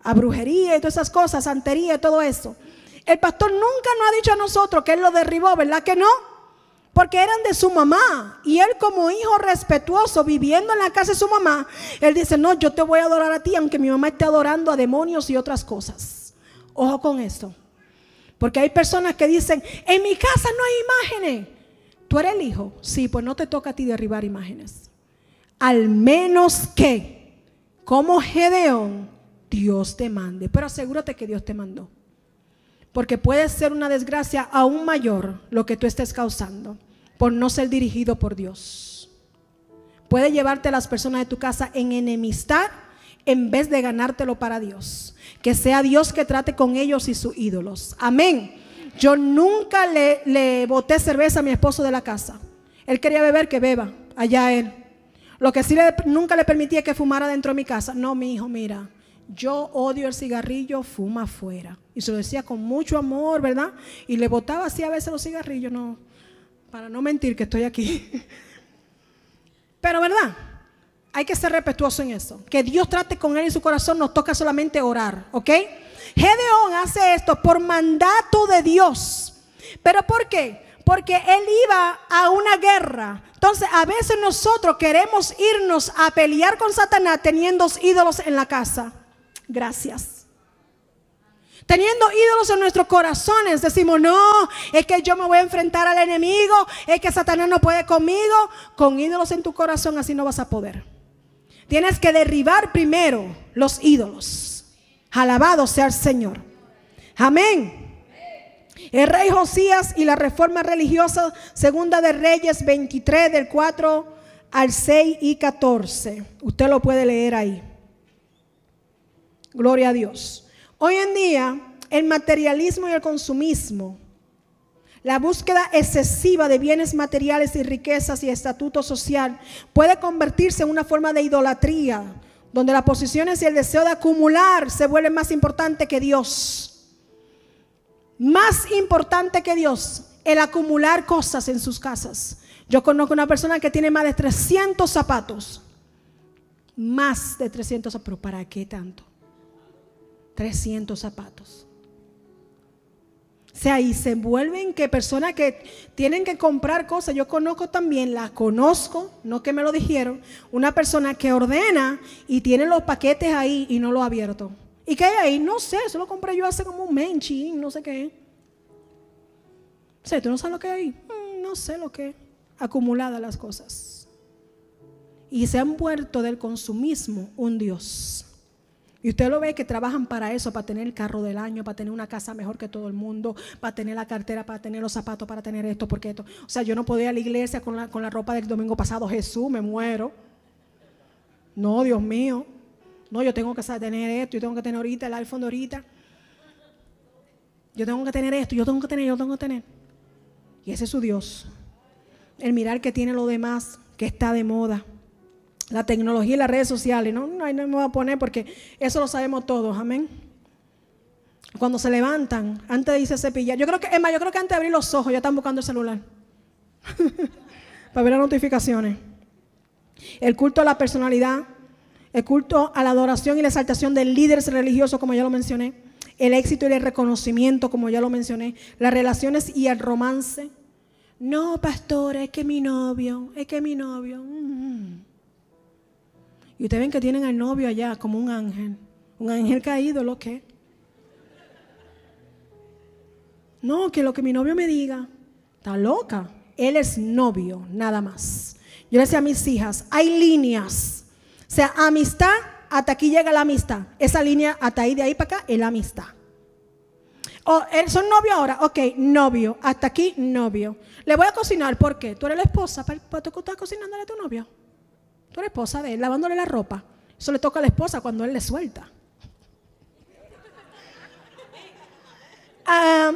Speaker 1: a brujería y todas esas cosas, santería y todo eso. El pastor nunca nos ha dicho a nosotros que él lo derribó, ¿verdad que no? Porque eran de su mamá. Y él como hijo respetuoso, viviendo en la casa de su mamá, él dice, no, yo te voy a adorar a ti, aunque mi mamá esté adorando a demonios y otras cosas. Ojo con esto. Porque hay personas que dicen, en mi casa no hay imágenes. ¿Tú eres el hijo? Sí, pues no te toca a ti derribar imágenes. Al menos que, como Gedeón, Dios te mande. Pero asegúrate que Dios te mandó. Porque puede ser una desgracia aún mayor lo que tú estés causando por no ser dirigido por Dios. Puede llevarte a las personas de tu casa en enemistad en vez de ganártelo para Dios. Que sea Dios que trate con ellos y sus ídolos. Amén. Yo nunca le, boté cerveza a mi esposo de la casa. Él quería beber, que beba. Allá él. Lo que sí nunca le permitía que fumara dentro de mi casa. No, mi hijo, mira, yo odio el cigarrillo, fuma afuera. Y se lo decía con mucho amor, ¿verdad? Y le botaba así a veces los cigarrillos, no, para no mentir que estoy aquí. Pero, ¿verdad? Hay que ser respetuoso en eso. Que Dios trate con él y su corazón nos toca solamente orar, ¿ok? Gedeón hace esto por mandato de Dios. ¿Pero por qué? Porque él iba a una guerra. Entonces, a veces nosotros queremos irnos a pelear con Satanás teniendo ídolos en la casa. Gracias teniendo ídolos en nuestros corazones, decimos, no, es que yo me voy a enfrentar al enemigo, es que Satanás no puede conmigo. Con ídolos en tu corazón así no vas a poder. Tienes que derribar primero los ídolos. Alabado sea el Señor. Amén. El rey Josías y la reforma religiosa, segunda de Reyes 23, del 4 al 6 y 14. Usted lo puede leer ahí. Gloria a Dios. Hoy en día, el materialismo y el consumismo, la búsqueda excesiva de bienes materiales y riquezas y estatuto social puede convertirse en una forma de idolatría donde las posiciones y el deseo de acumular se vuelven más importante que Dios. Más importante que Dios, el acumular cosas en sus casas. Yo conozco una persona que tiene más de 300 zapatos. Más de 300 zapatos. ¿Pero para qué tanto? 300 zapatos. O sea, y se envuelven que personas que tienen que comprar cosas, yo conozco también, la conozco, no que me lo dijeron, una persona que ordena y tiene los paquetes ahí y no lo ha abierto. ¿Y qué hay ahí? No sé, eso lo compré yo hace como un mes, no sé qué. O sea, ¿tú no sabes lo que hay ahí? Mm, no sé lo que. Acumuladas las cosas. Y se han vuelto del consumismo un Dios. Y usted lo ve que trabajan para eso, para tener el carro del año, para tener una casa mejor que todo el mundo, para tener la cartera, para tener los zapatos, para tener esto, porque esto. O sea, yo no podía ir a la iglesia con la, con la ropa del domingo pasado. Jesús, me muero. No, Dios mío. No, yo tengo que tener esto, yo tengo que tener ahorita el iPhone ahorita. Yo tengo que tener esto, yo tengo que tener, yo tengo que tener. Y ese es su Dios. El mirar que tiene lo demás, que está de moda la tecnología y las redes sociales. No, no, no me voy a poner porque eso lo sabemos todos, amén. Cuando se levantan, antes dice irse cepillar. Yo creo que, Emma, yo creo que antes de abrir los ojos ya están buscando el celular. Para ver las notificaciones. El culto a la personalidad, el culto a la adoración y la exaltación de líderes religiosos, como ya lo mencioné, el éxito y el reconocimiento, como ya lo mencioné, las relaciones y el romance. No, pastor, es que mi novio, es que mi novio. Mm, mm, mm. Y ustedes ven que tienen al novio allá como un ángel. Un ángel caído, lo que. No, que lo que mi novio me diga. Está loca. Él es novio, nada más. Yo le decía a mis hijas, hay líneas. O sea, amistad, hasta aquí llega la amistad. Esa línea hasta ahí, de ahí para acá, es la amistad. Oh, él son novio ahora, ok, novio, hasta aquí novio. Le voy a cocinar, ¿por qué? Tú eres la esposa, ¿para, qué tú estás cocinándole a tu novio? Tú eres esposa de él, lavándole la ropa. Eso le toca a la esposa cuando él le suelta. Ah,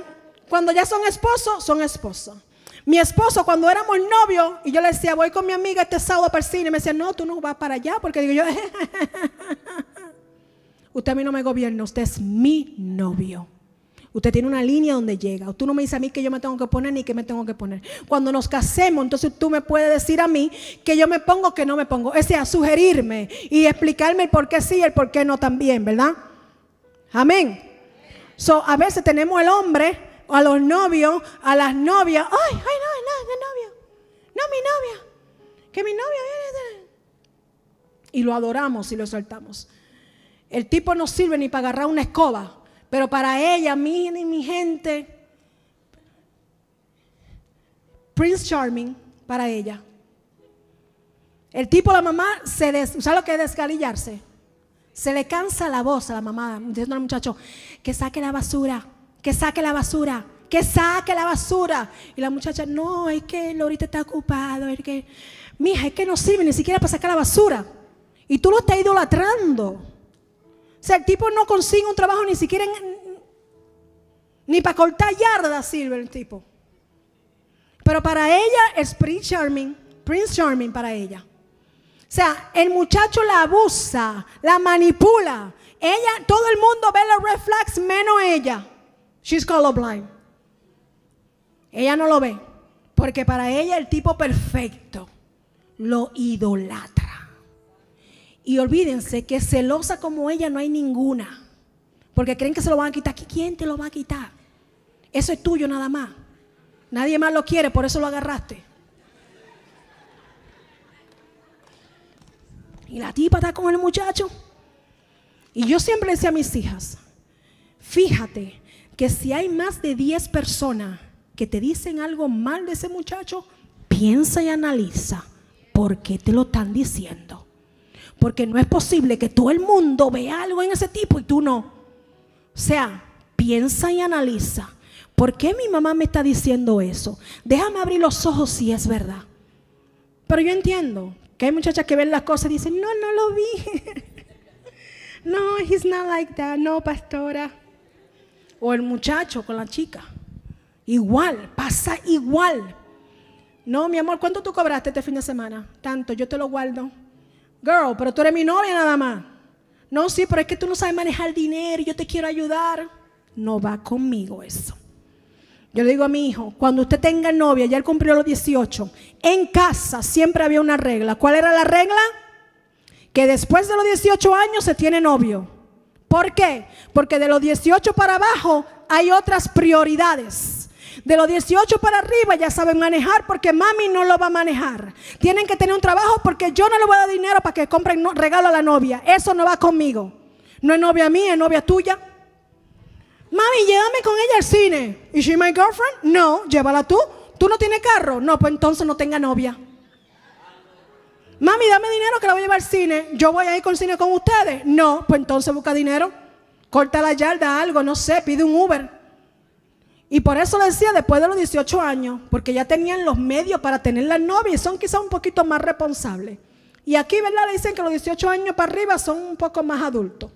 Speaker 1: cuando ya son esposos, son esposos. Mi esposo, cuando éramos novios, y yo le decía, voy con mi amiga este sábado para el cine, y me decía, no, tú no vas para allá, porque digo yo, usted a mí no me gobierna, usted es mi novio. Usted tiene una línea donde llega. Tú no me dices a mí que yo me tengo que poner ni que me tengo que poner. Cuando nos casemos, entonces tú me puedes decir a mí que yo me pongo o que no me pongo. Ese sea, sugerirme y explicarme el por qué sí y el por qué no también, ¿verdad? Amén. So, a veces tenemos al hombre, a los novios, a las novias. Ay, ay, no, no, mi novio. No, mi novia. Que mi novia viene. Y lo adoramos y lo exaltamos. El tipo no sirve ni para agarrar una escoba. Pero para ella, mi, mi gente, Prince Charming, para ella. El tipo, la mamá, se lo que es descalillarse? Se le cansa la voz a la mamá, diciendo al muchacho, que saque la basura, que saque la basura, que saque la basura. Y la muchacha, no, es que Lorita ahorita está ocupado, es que, mija, es que no sirve ni siquiera para sacar la basura. Y tú lo estás idolatrando sea, el tipo no consigue un trabajo ni siquiera ni para cortar yardas sirve el tipo. Pero para ella es Prince Charming, Prince Charming para ella. O sea, el muchacho la abusa, la manipula. Ella, todo el mundo ve los red flags menos ella. She's colorblind. Ella no lo ve, porque para ella el tipo perfecto lo idolatra. Y olvídense que celosa como ella no hay ninguna. Porque creen que se lo van a quitar. ¿Quién te lo va a quitar? Eso es tuyo nada más. Nadie más lo quiere, por eso lo agarraste. Y la tipa está con el muchacho. Y yo siempre decía a mis hijas, fíjate que si hay más de 10 personas que te dicen algo mal de ese muchacho, piensa y analiza por qué te lo están diciendo. Porque no es posible que todo el mundo vea algo en ese tipo y tú no. O sea, piensa y analiza. ¿Por qué mi mamá me está diciendo eso? Déjame abrir los ojos si es verdad. Pero yo entiendo que hay muchachas que ven las cosas y dicen, no, no lo vi. no, he's not like that. No, pastora. O el muchacho con la chica. Igual, pasa igual. No, mi amor, ¿cuánto tú cobraste este fin de semana? Tanto, yo te lo guardo. Girl, pero tú eres mi novia nada más. No, sí, pero es que tú no sabes manejar dinero y yo te quiero ayudar. No va conmigo eso. Yo le digo a mi hijo, cuando usted tenga novia, ya él cumplió los 18, en casa siempre había una regla. ¿Cuál era la regla? Que después de los 18 años se tiene novio. ¿Por qué? Porque de los 18 para abajo hay otras prioridades. De los 18 para arriba ya saben manejar porque mami no lo va a manejar. Tienen que tener un trabajo porque yo no le voy a dar dinero para que compren regalo a la novia. Eso no va conmigo. No es novia mía, es novia tuya. Mami, llévame con ella al cine. ¿Y she my girlfriend? No, llévala tú. ¿Tú no tienes carro? No, pues entonces no tenga novia. Mami, dame dinero que la voy a llevar al cine. Yo voy a ir con cine con ustedes. No, pues entonces busca dinero. Corta la yarda, algo, no sé, pide un Uber. Y por eso le decía, después de los 18 años, porque ya tenían los medios para tener la novia y son quizás un poquito más responsables. Y aquí, ¿verdad? Le dicen que los 18 años para arriba son un poco más adultos.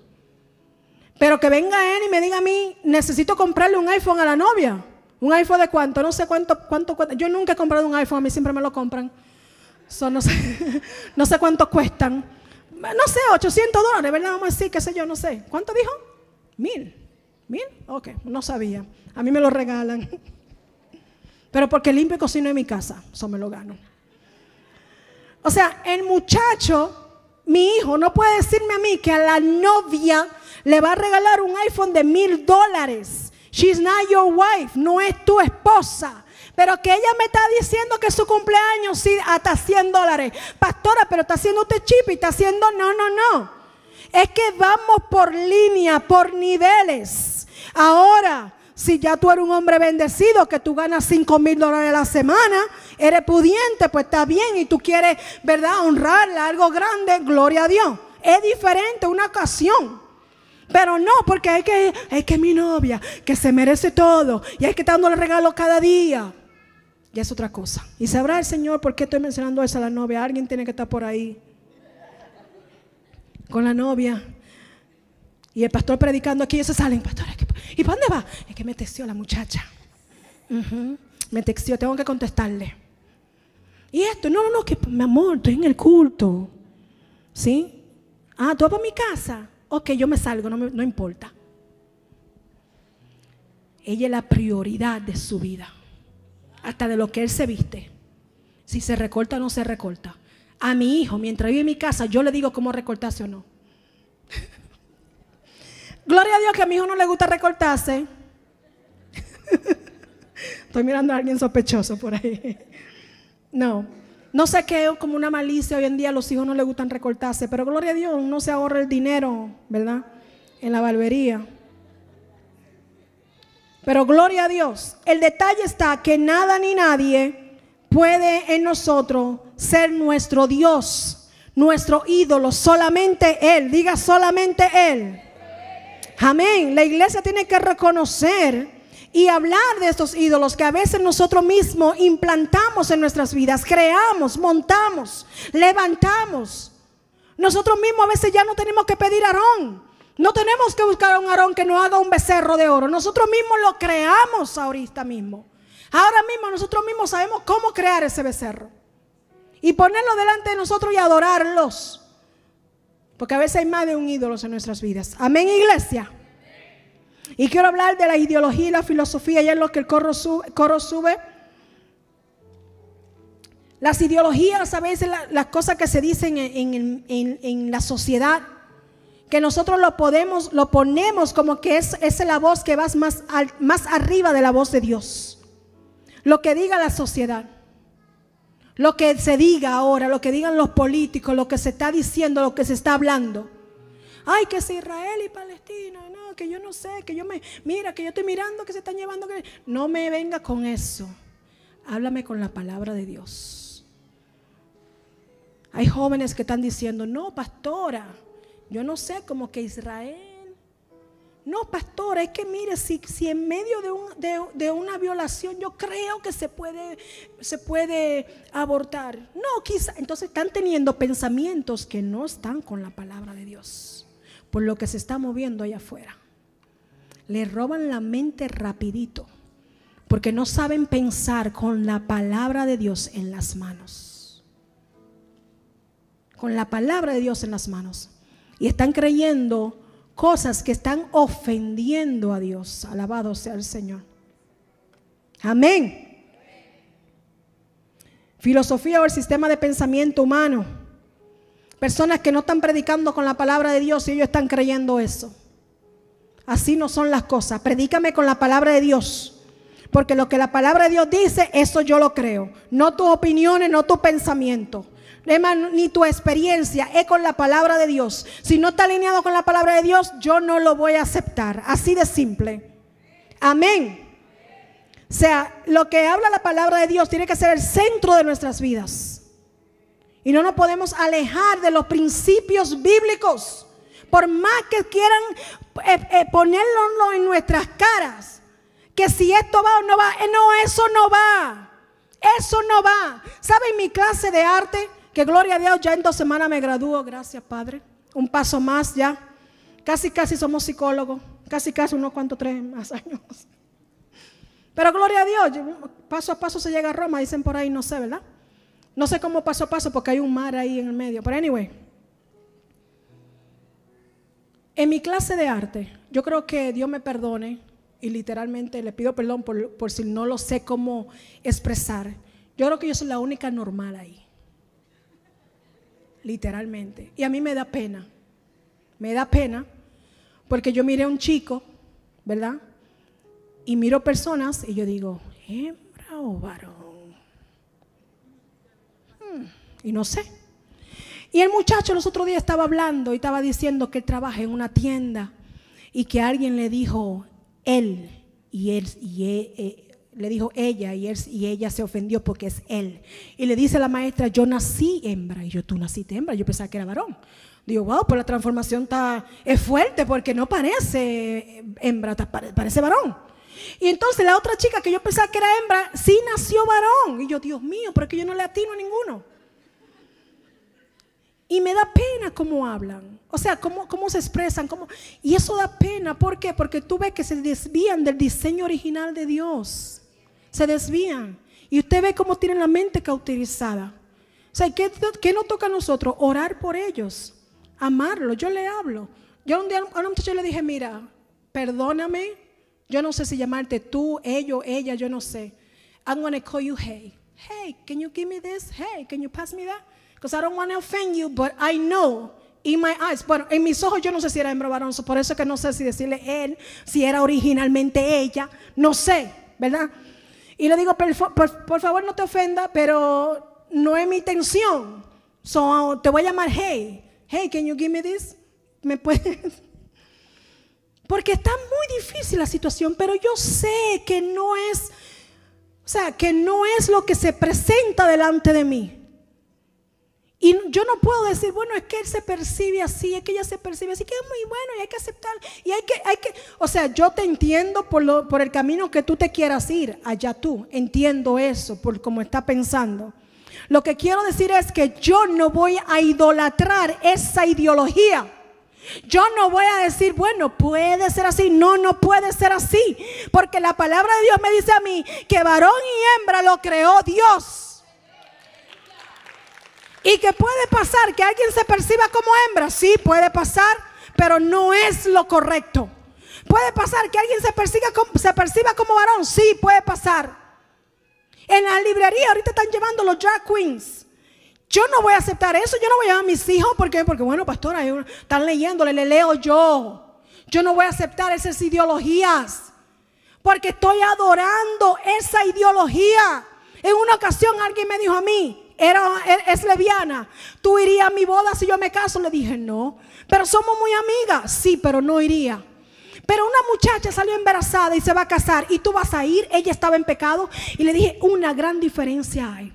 Speaker 1: Pero que venga él y me diga a mí, necesito comprarle un iPhone a la novia. ¿Un iPhone de cuánto? No sé cuánto, cuánto cuesta. Yo nunca he comprado un iPhone, a mí siempre me lo compran. no, sé, no sé cuánto cuestan. No sé, 800 dólares, ¿verdad? Vamos a decir, qué sé yo, no sé. ¿Cuánto dijo? Mil. Bien, ok, no sabía. A mí me lo regalan. Pero porque limpio y cocino en mi casa, eso me lo gano. O sea, el muchacho, mi hijo, no puede decirme a mí que a la novia le va a regalar un iPhone de mil dólares. She's not your wife, no es tu esposa. Pero que ella me está diciendo que su cumpleaños sí hasta 100 dólares. Pastora, pero está haciendo usted chip y está haciendo, no, no, no. Es que vamos por línea, por niveles. Ahora, si ya tú eres un hombre bendecido, que tú ganas 5 mil dólares a la semana, eres pudiente, pues está bien, y tú quieres, ¿verdad?, honrarle algo grande, gloria a Dios. Es diferente una ocasión. Pero no, porque hay que, es que mi novia, que se merece todo, y hay que estar dándole regalos cada día. Y es otra cosa. Y sabrá el Señor por qué estoy mencionando eso a la novia. Alguien tiene que estar por ahí con la novia. Y el pastor predicando aquí, ellos se salen, pastor, ¿y para dónde va? Es que me teció la muchacha. Me teció, tengo que contestarle. Y esto, no, no, no, que mi amor, estoy en el culto. ¿Sí? Ah, tú vas para mi casa. Ok, yo me salgo, no, no importa. Ella es la prioridad de su vida, hasta de lo que él se viste. Si se recorta o no se recorta a mi hijo mientras vive en mi casa, yo le digo cómo recortarse o no. Gloria a Dios que a mi hijo no le gusta recortarse. Estoy mirando a alguien sospechoso por ahí. No, no sé qué es como una malicia. Hoy en día los hijos no le gustan recortarse, pero gloria a Dios, uno se ahorra el dinero, ¿verdad? En la barbería. Pero gloria a Dios. El detalle está que nada ni nadie puede en nosotros ser nuestro Dios, nuestro ídolo, solamente Él. Diga solamente Él. Amén. La iglesia tiene que reconocer y hablar de estos ídolos que a veces nosotros mismos implantamos en nuestras vidas, creamos, montamos, levantamos. Nosotros mismos a veces ya no tenemos que pedir a Aarón. No tenemos que buscar a un Aarón que nos haga un becerro de oro. Nosotros mismos lo creamos ahorita mismo. Ahora mismo nosotros mismos sabemos cómo crear ese becerro y ponerlo delante de nosotros y adorarlos. Porque a veces hay más de un ídolo en nuestras vidas. Amén, iglesia. Y quiero hablar de la ideología y la filosofía, y es lo que el coro sube, sube. Las ideologías, a veces las cosas que se dicen en, la sociedad, que nosotros lo podemos, lo ponemos como que es, es la voz que va más arriba de la voz de Dios. Lo que diga la sociedad. Lo que se diga ahora, lo que digan los políticos, lo que se está diciendo, lo que se está hablando. Ay, que es Israel y Palestina, no, que yo no sé, que yo me, mira, que yo estoy mirando que se están llevando. no me venga con eso. Háblame con la palabra de Dios. Hay jóvenes que están diciendo, no, pastora, yo no sé, cómo que Israel no, pastor, es que mire, si, en medio de, una violación yo creo que se puede, se puede abortar. No, quizá. Entonces están teniendo pensamientos que no están con la palabra de Dios, por lo que se está moviendo allá afuera. Le roban la mente rapidito, porque no saben pensar con la palabra de Dios en las manos. Con la palabra de Dios en las manos. Y están creyendo cosas que están ofendiendo a Dios. Alabado sea el Señor. Amén. Filosofía o el sistema de pensamiento humano. Personas que no están predicando con la palabra de Dios y ellos están creyendo eso. Así no son las cosas. Predícame con la palabra de Dios. Porque lo que la palabra de Dios dice, eso yo lo creo. No tus opiniones, no tu pensamiento, hermano, ni tu experiencia es con la palabra de Dios. Si no está alineado con la palabra de Dios, yo no lo voy a aceptar. Así de simple. Amén. O sea, lo que habla la palabra de Dios tiene que ser el centro de nuestras vidas. Y no nos podemos alejar de los principios bíblicos. Por más que quieran eh, eh, ponerlo en nuestras caras, que si esto va o no va, eh, no, eso no va. Eso no va. ¿Saben mi clase de arte? Que gloria a Dios, ya en dos semanas me gradúo, gracias Padre. Un paso más ya. Casi, casi somos psicólogos. Casi, casi unos cuantos, tres más años. Pero gloria a Dios, paso a paso se llega a Roma, dicen por ahí, no sé, ¿verdad? No sé cómo paso a paso porque hay un mar ahí en el medio. Pero anyway. En mi clase de arte, yo creo que Dios me perdone y literalmente le pido perdón por si no lo sé cómo expresar. Yo creo que yo soy la única normal ahí literalmente. Y a mí me da pena, me da pena, porque yo miré a un chico, ¿verdad? Y miro personas y yo digo, hembra o varón. Hmm, y no sé. Y el muchacho los otros días estaba hablando y estaba diciendo que él trabaja en una tienda y que alguien le dijo, él, y él, y él, e, e, le dijo ella y, él, y ella se ofendió porque es él. Y le dice a la maestra, yo nací hembra. Y yo, tú naciste hembra, yo pensaba que era varón. Digo, wow, pues la transformación está, es fuerte porque no parece hembra, parece varón. Y entonces la otra chica que yo pensaba que era hembra, sí nació varón. Y yo, Dios mío, pero que yo no le atino a ninguno. Y me da pena cómo hablan, o sea, cómo, cómo se expresan, cómo... y eso da pena, ¿por qué? Porque tú ves que se desvían del diseño original de Dios se desvían. Y usted ve cómo tienen la mente cautelizada O sea, ¿qué, nos toca a nosotros? Orar por ellos, amarlos. Yo le hablo. Yo un día a le dije, mira, perdóname, yo no sé si llamarte tú, ellos, ella, yo no sé. I'm going to call you hey. Hey, can you give me this? Hey, can you pass me that? Because I don't want to offend you, but I know in my eyes. Bueno, en mis ojos yo no sé si era hembra varón, por eso que no sé si decirle él, si era originalmente ella, no sé, ¿verdad? Y le digo, por, favor no te ofenda, pero no es mi intención. So, te voy a llamar, hey, hey, can you give me this? ¿Me puedes? Porque está muy difícil la situación, pero yo sé que no es, o sea, que no es lo que se presenta delante de mí. Y yo no puedo decir, bueno, es que él se percibe así, es que ella se percibe así, que es muy bueno y hay que aceptar. Y hay que, hay que, o sea, yo te entiendo por, lo, por el camino que tú te quieras ir, allá tú, entiendo eso, por cómo está pensando. Lo que quiero decir es que yo no voy a idolatrar esa ideología. Yo no voy a decir, bueno, puede ser así. No, no puede ser así. Porque la palabra de Dios me dice a mí que varón y hembra lo creó Dios. Y que puede pasar que alguien se perciba como hembra, sí, puede pasar, pero no es lo correcto. Puede pasar que alguien se, se perciba como varón, sí, puede pasar. En la librería ahorita están llevando los drag queens. Yo no voy a aceptar eso, yo no voy a llevar a mis hijos porque, porque bueno, pastora, están leyéndole, le leo yo. Yo no voy a aceptar esas ideologías porque estoy adorando esa ideología. En una ocasión alguien me dijo a mí, e-, es leviana. ¿Tú irías a mi boda si yo me caso? Le dije, no. Pero somos muy amigas. Sí, pero no iría. Pero una muchacha salió embarazada y se va a casar y tú vas a ir, ella estaba en pecado y le dije, una gran diferencia hay.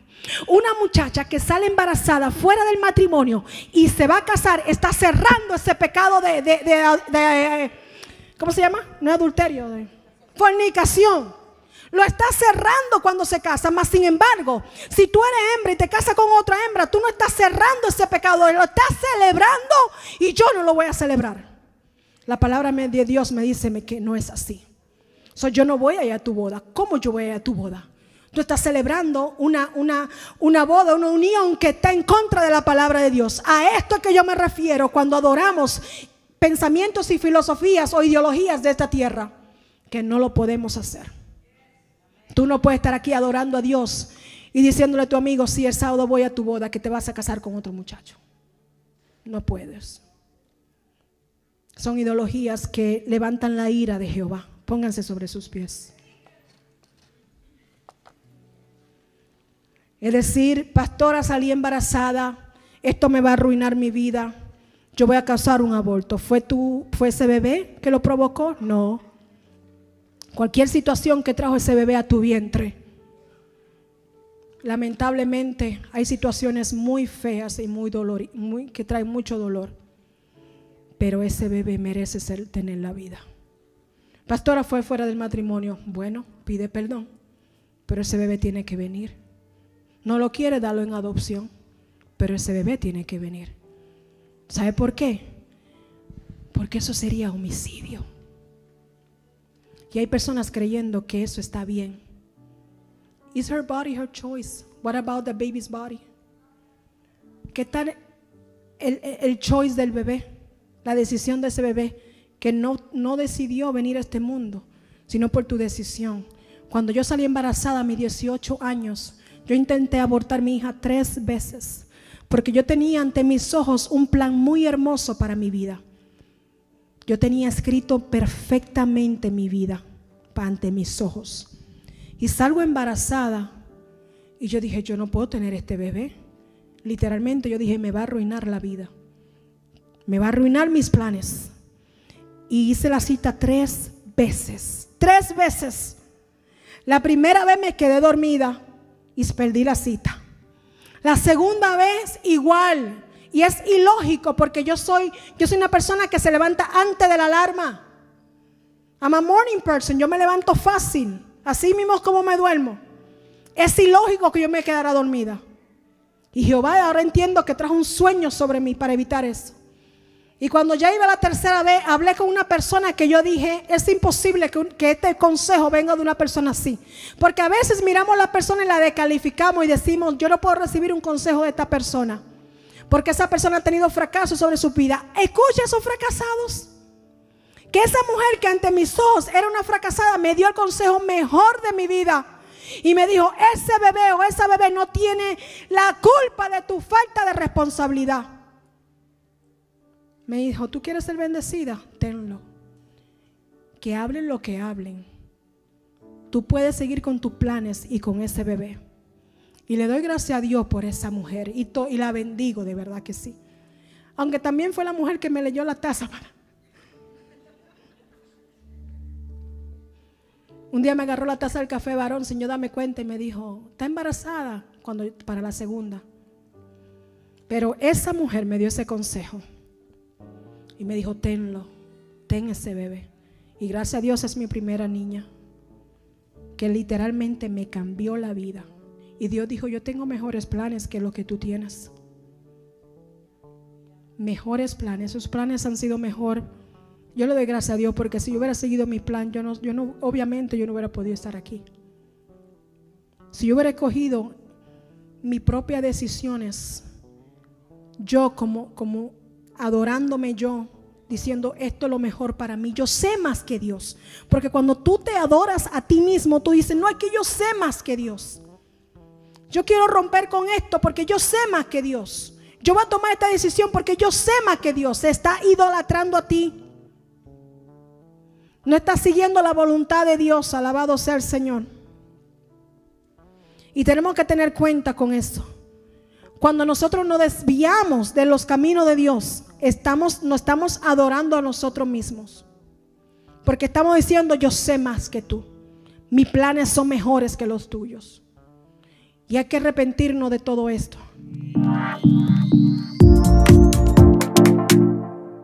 Speaker 1: Una muchacha que sale embarazada fuera del matrimonio y se va a casar, está cerrando ese pecado de, ¿cómo se llama? No adulterio, fornicación lo estás cerrando cuando se casa. Mas sin embargo, si tú eres hembra y te casas con otra hembra, tú no estás cerrando ese pecado, lo estás celebrando y yo no lo voy a celebrar. La palabra de Dios me dice que no es así. yo no voy a ir a tu boda. ¿Cómo yo voy a ir a tu boda? Tú estás celebrando una, una, boda, una unión que está en contra de la palabra de Dios. A esto es que yo me refiero cuando adoramos pensamientos y filosofías o ideologías de esta tierra, que no lo podemos hacer. Tú no puedes estar aquí adorando a Dios y diciéndole a tu amigo, si el sábado voy a tu boda, que te vas a casar con otro muchacho. No puedes. Son ideologías que levantan la ira de Jehová. Pónganse sobre sus pies. Es decir, pastora, salí embarazada, esto me va a arruinar mi vida, yo voy a causar un aborto. ¿Fue, tú, ¿Fue ese bebé que lo provocó? No, Cualquier situación que trajo ese bebé a tu vientre. Lamentablemente hay situaciones muy feas y muy, dolor, que traen mucho dolor. Pero ese bebé merece tener la vida. Pastora fue fuera del matrimonio. Bueno, pide perdón. Pero ese bebé tiene que venir. No lo quiere darlo en adopción. Pero ese bebé tiene que venir. ¿Sabe por qué? Porque eso sería homicidio. Y hay personas creyendo que eso está bien. Is her body her choice? ¿Qué tal el, el choice del bebé? La decisión de ese bebé que no, no decidió venir a este mundo, sino por tu decisión. Cuando yo salí embarazada a mis 18 años, yo intenté abortar a mi hija tres veces, porque yo tenía ante mis ojos un plan muy hermoso para mi vida. Yo tenía escrito perfectamente mi vida ante mis ojos. Y salgo embarazada y yo dije, yo no puedo tener este bebé. Literalmente yo dije, me va a arruinar la vida. Me va a arruinar mis planes. Y hice la cita tres veces. Tres veces. La primera vez me quedé dormida y perdí la cita. La segunda vez igual. Y es ilógico porque yo soy, yo soy una persona que se levanta antes de la alarma. I'm a morning person, yo me levanto fácil, así mismo como me duermo. Es ilógico que yo me quedara dormida. Y Jehová ahora entiendo que trajo un sueño sobre mí para evitar eso. Y cuando ya iba la tercera vez, hablé con una persona que yo dije, es imposible que, que, este consejo venga de una persona así. Porque a veces miramos a la persona y la descalificamos y decimos, yo no puedo recibir un consejo de esta persona. Porque esa persona ha tenido fracasos sobre su vida. Escucha a esos fracasados. Que esa mujer que ante mis ojos era una fracasada me dio el consejo mejor de mi vida. Y me dijo, ese bebé o esa bebé no tiene la culpa de tu falta de responsabilidad. Me dijo, ¿tú quieres ser bendecida? Tenlo. Que hablen lo que hablen. Tú puedes seguir con tus planes y con ese bebé. Y le doy gracias a Dios por esa mujer y, la bendigo, de verdad que sí. Aunque también fue la mujer que me leyó la taza Un día me agarró la taza del café varón Señor dame cuenta y me dijo, está embarazada cuando, para la segunda. Pero esa mujer me dio ese consejo y me dijo, tenlo, ten ese bebé. Y gracias a Dios es mi primera niña, que literalmente me cambió la vida. Y Dios dijo, yo tengo mejores planes que lo que tú tienes. Mejores planes, Sus planes han sido mejor. Yo le doy gracias a Dios porque si yo hubiera seguido mi plan, yo no, yo no, obviamente yo no hubiera podido estar aquí. Si yo hubiera escogido mis propias decisiones, yo como, como adorándome yo, diciendo esto es lo mejor para mí. Yo sé más que Dios. Porque cuando tú te adoras a ti mismo, tú dices, no es que yo sé más que Dios. Yo quiero romper con esto porque yo sé más que Dios. Yo voy a tomar esta decisión porque yo sé más que Dios. está idolatrando a ti. No está siguiendo la voluntad de Dios. Alabado sea el Señor. Y tenemos que tener cuenta con eso. Cuando nosotros nos desviamos de los caminos de Dios, estamos, no estamos adorando a nosotros mismos. Porque estamos diciendo, yo sé más que tú. Mis planes son mejores que los tuyos. Y hay que arrepentirnos de todo esto.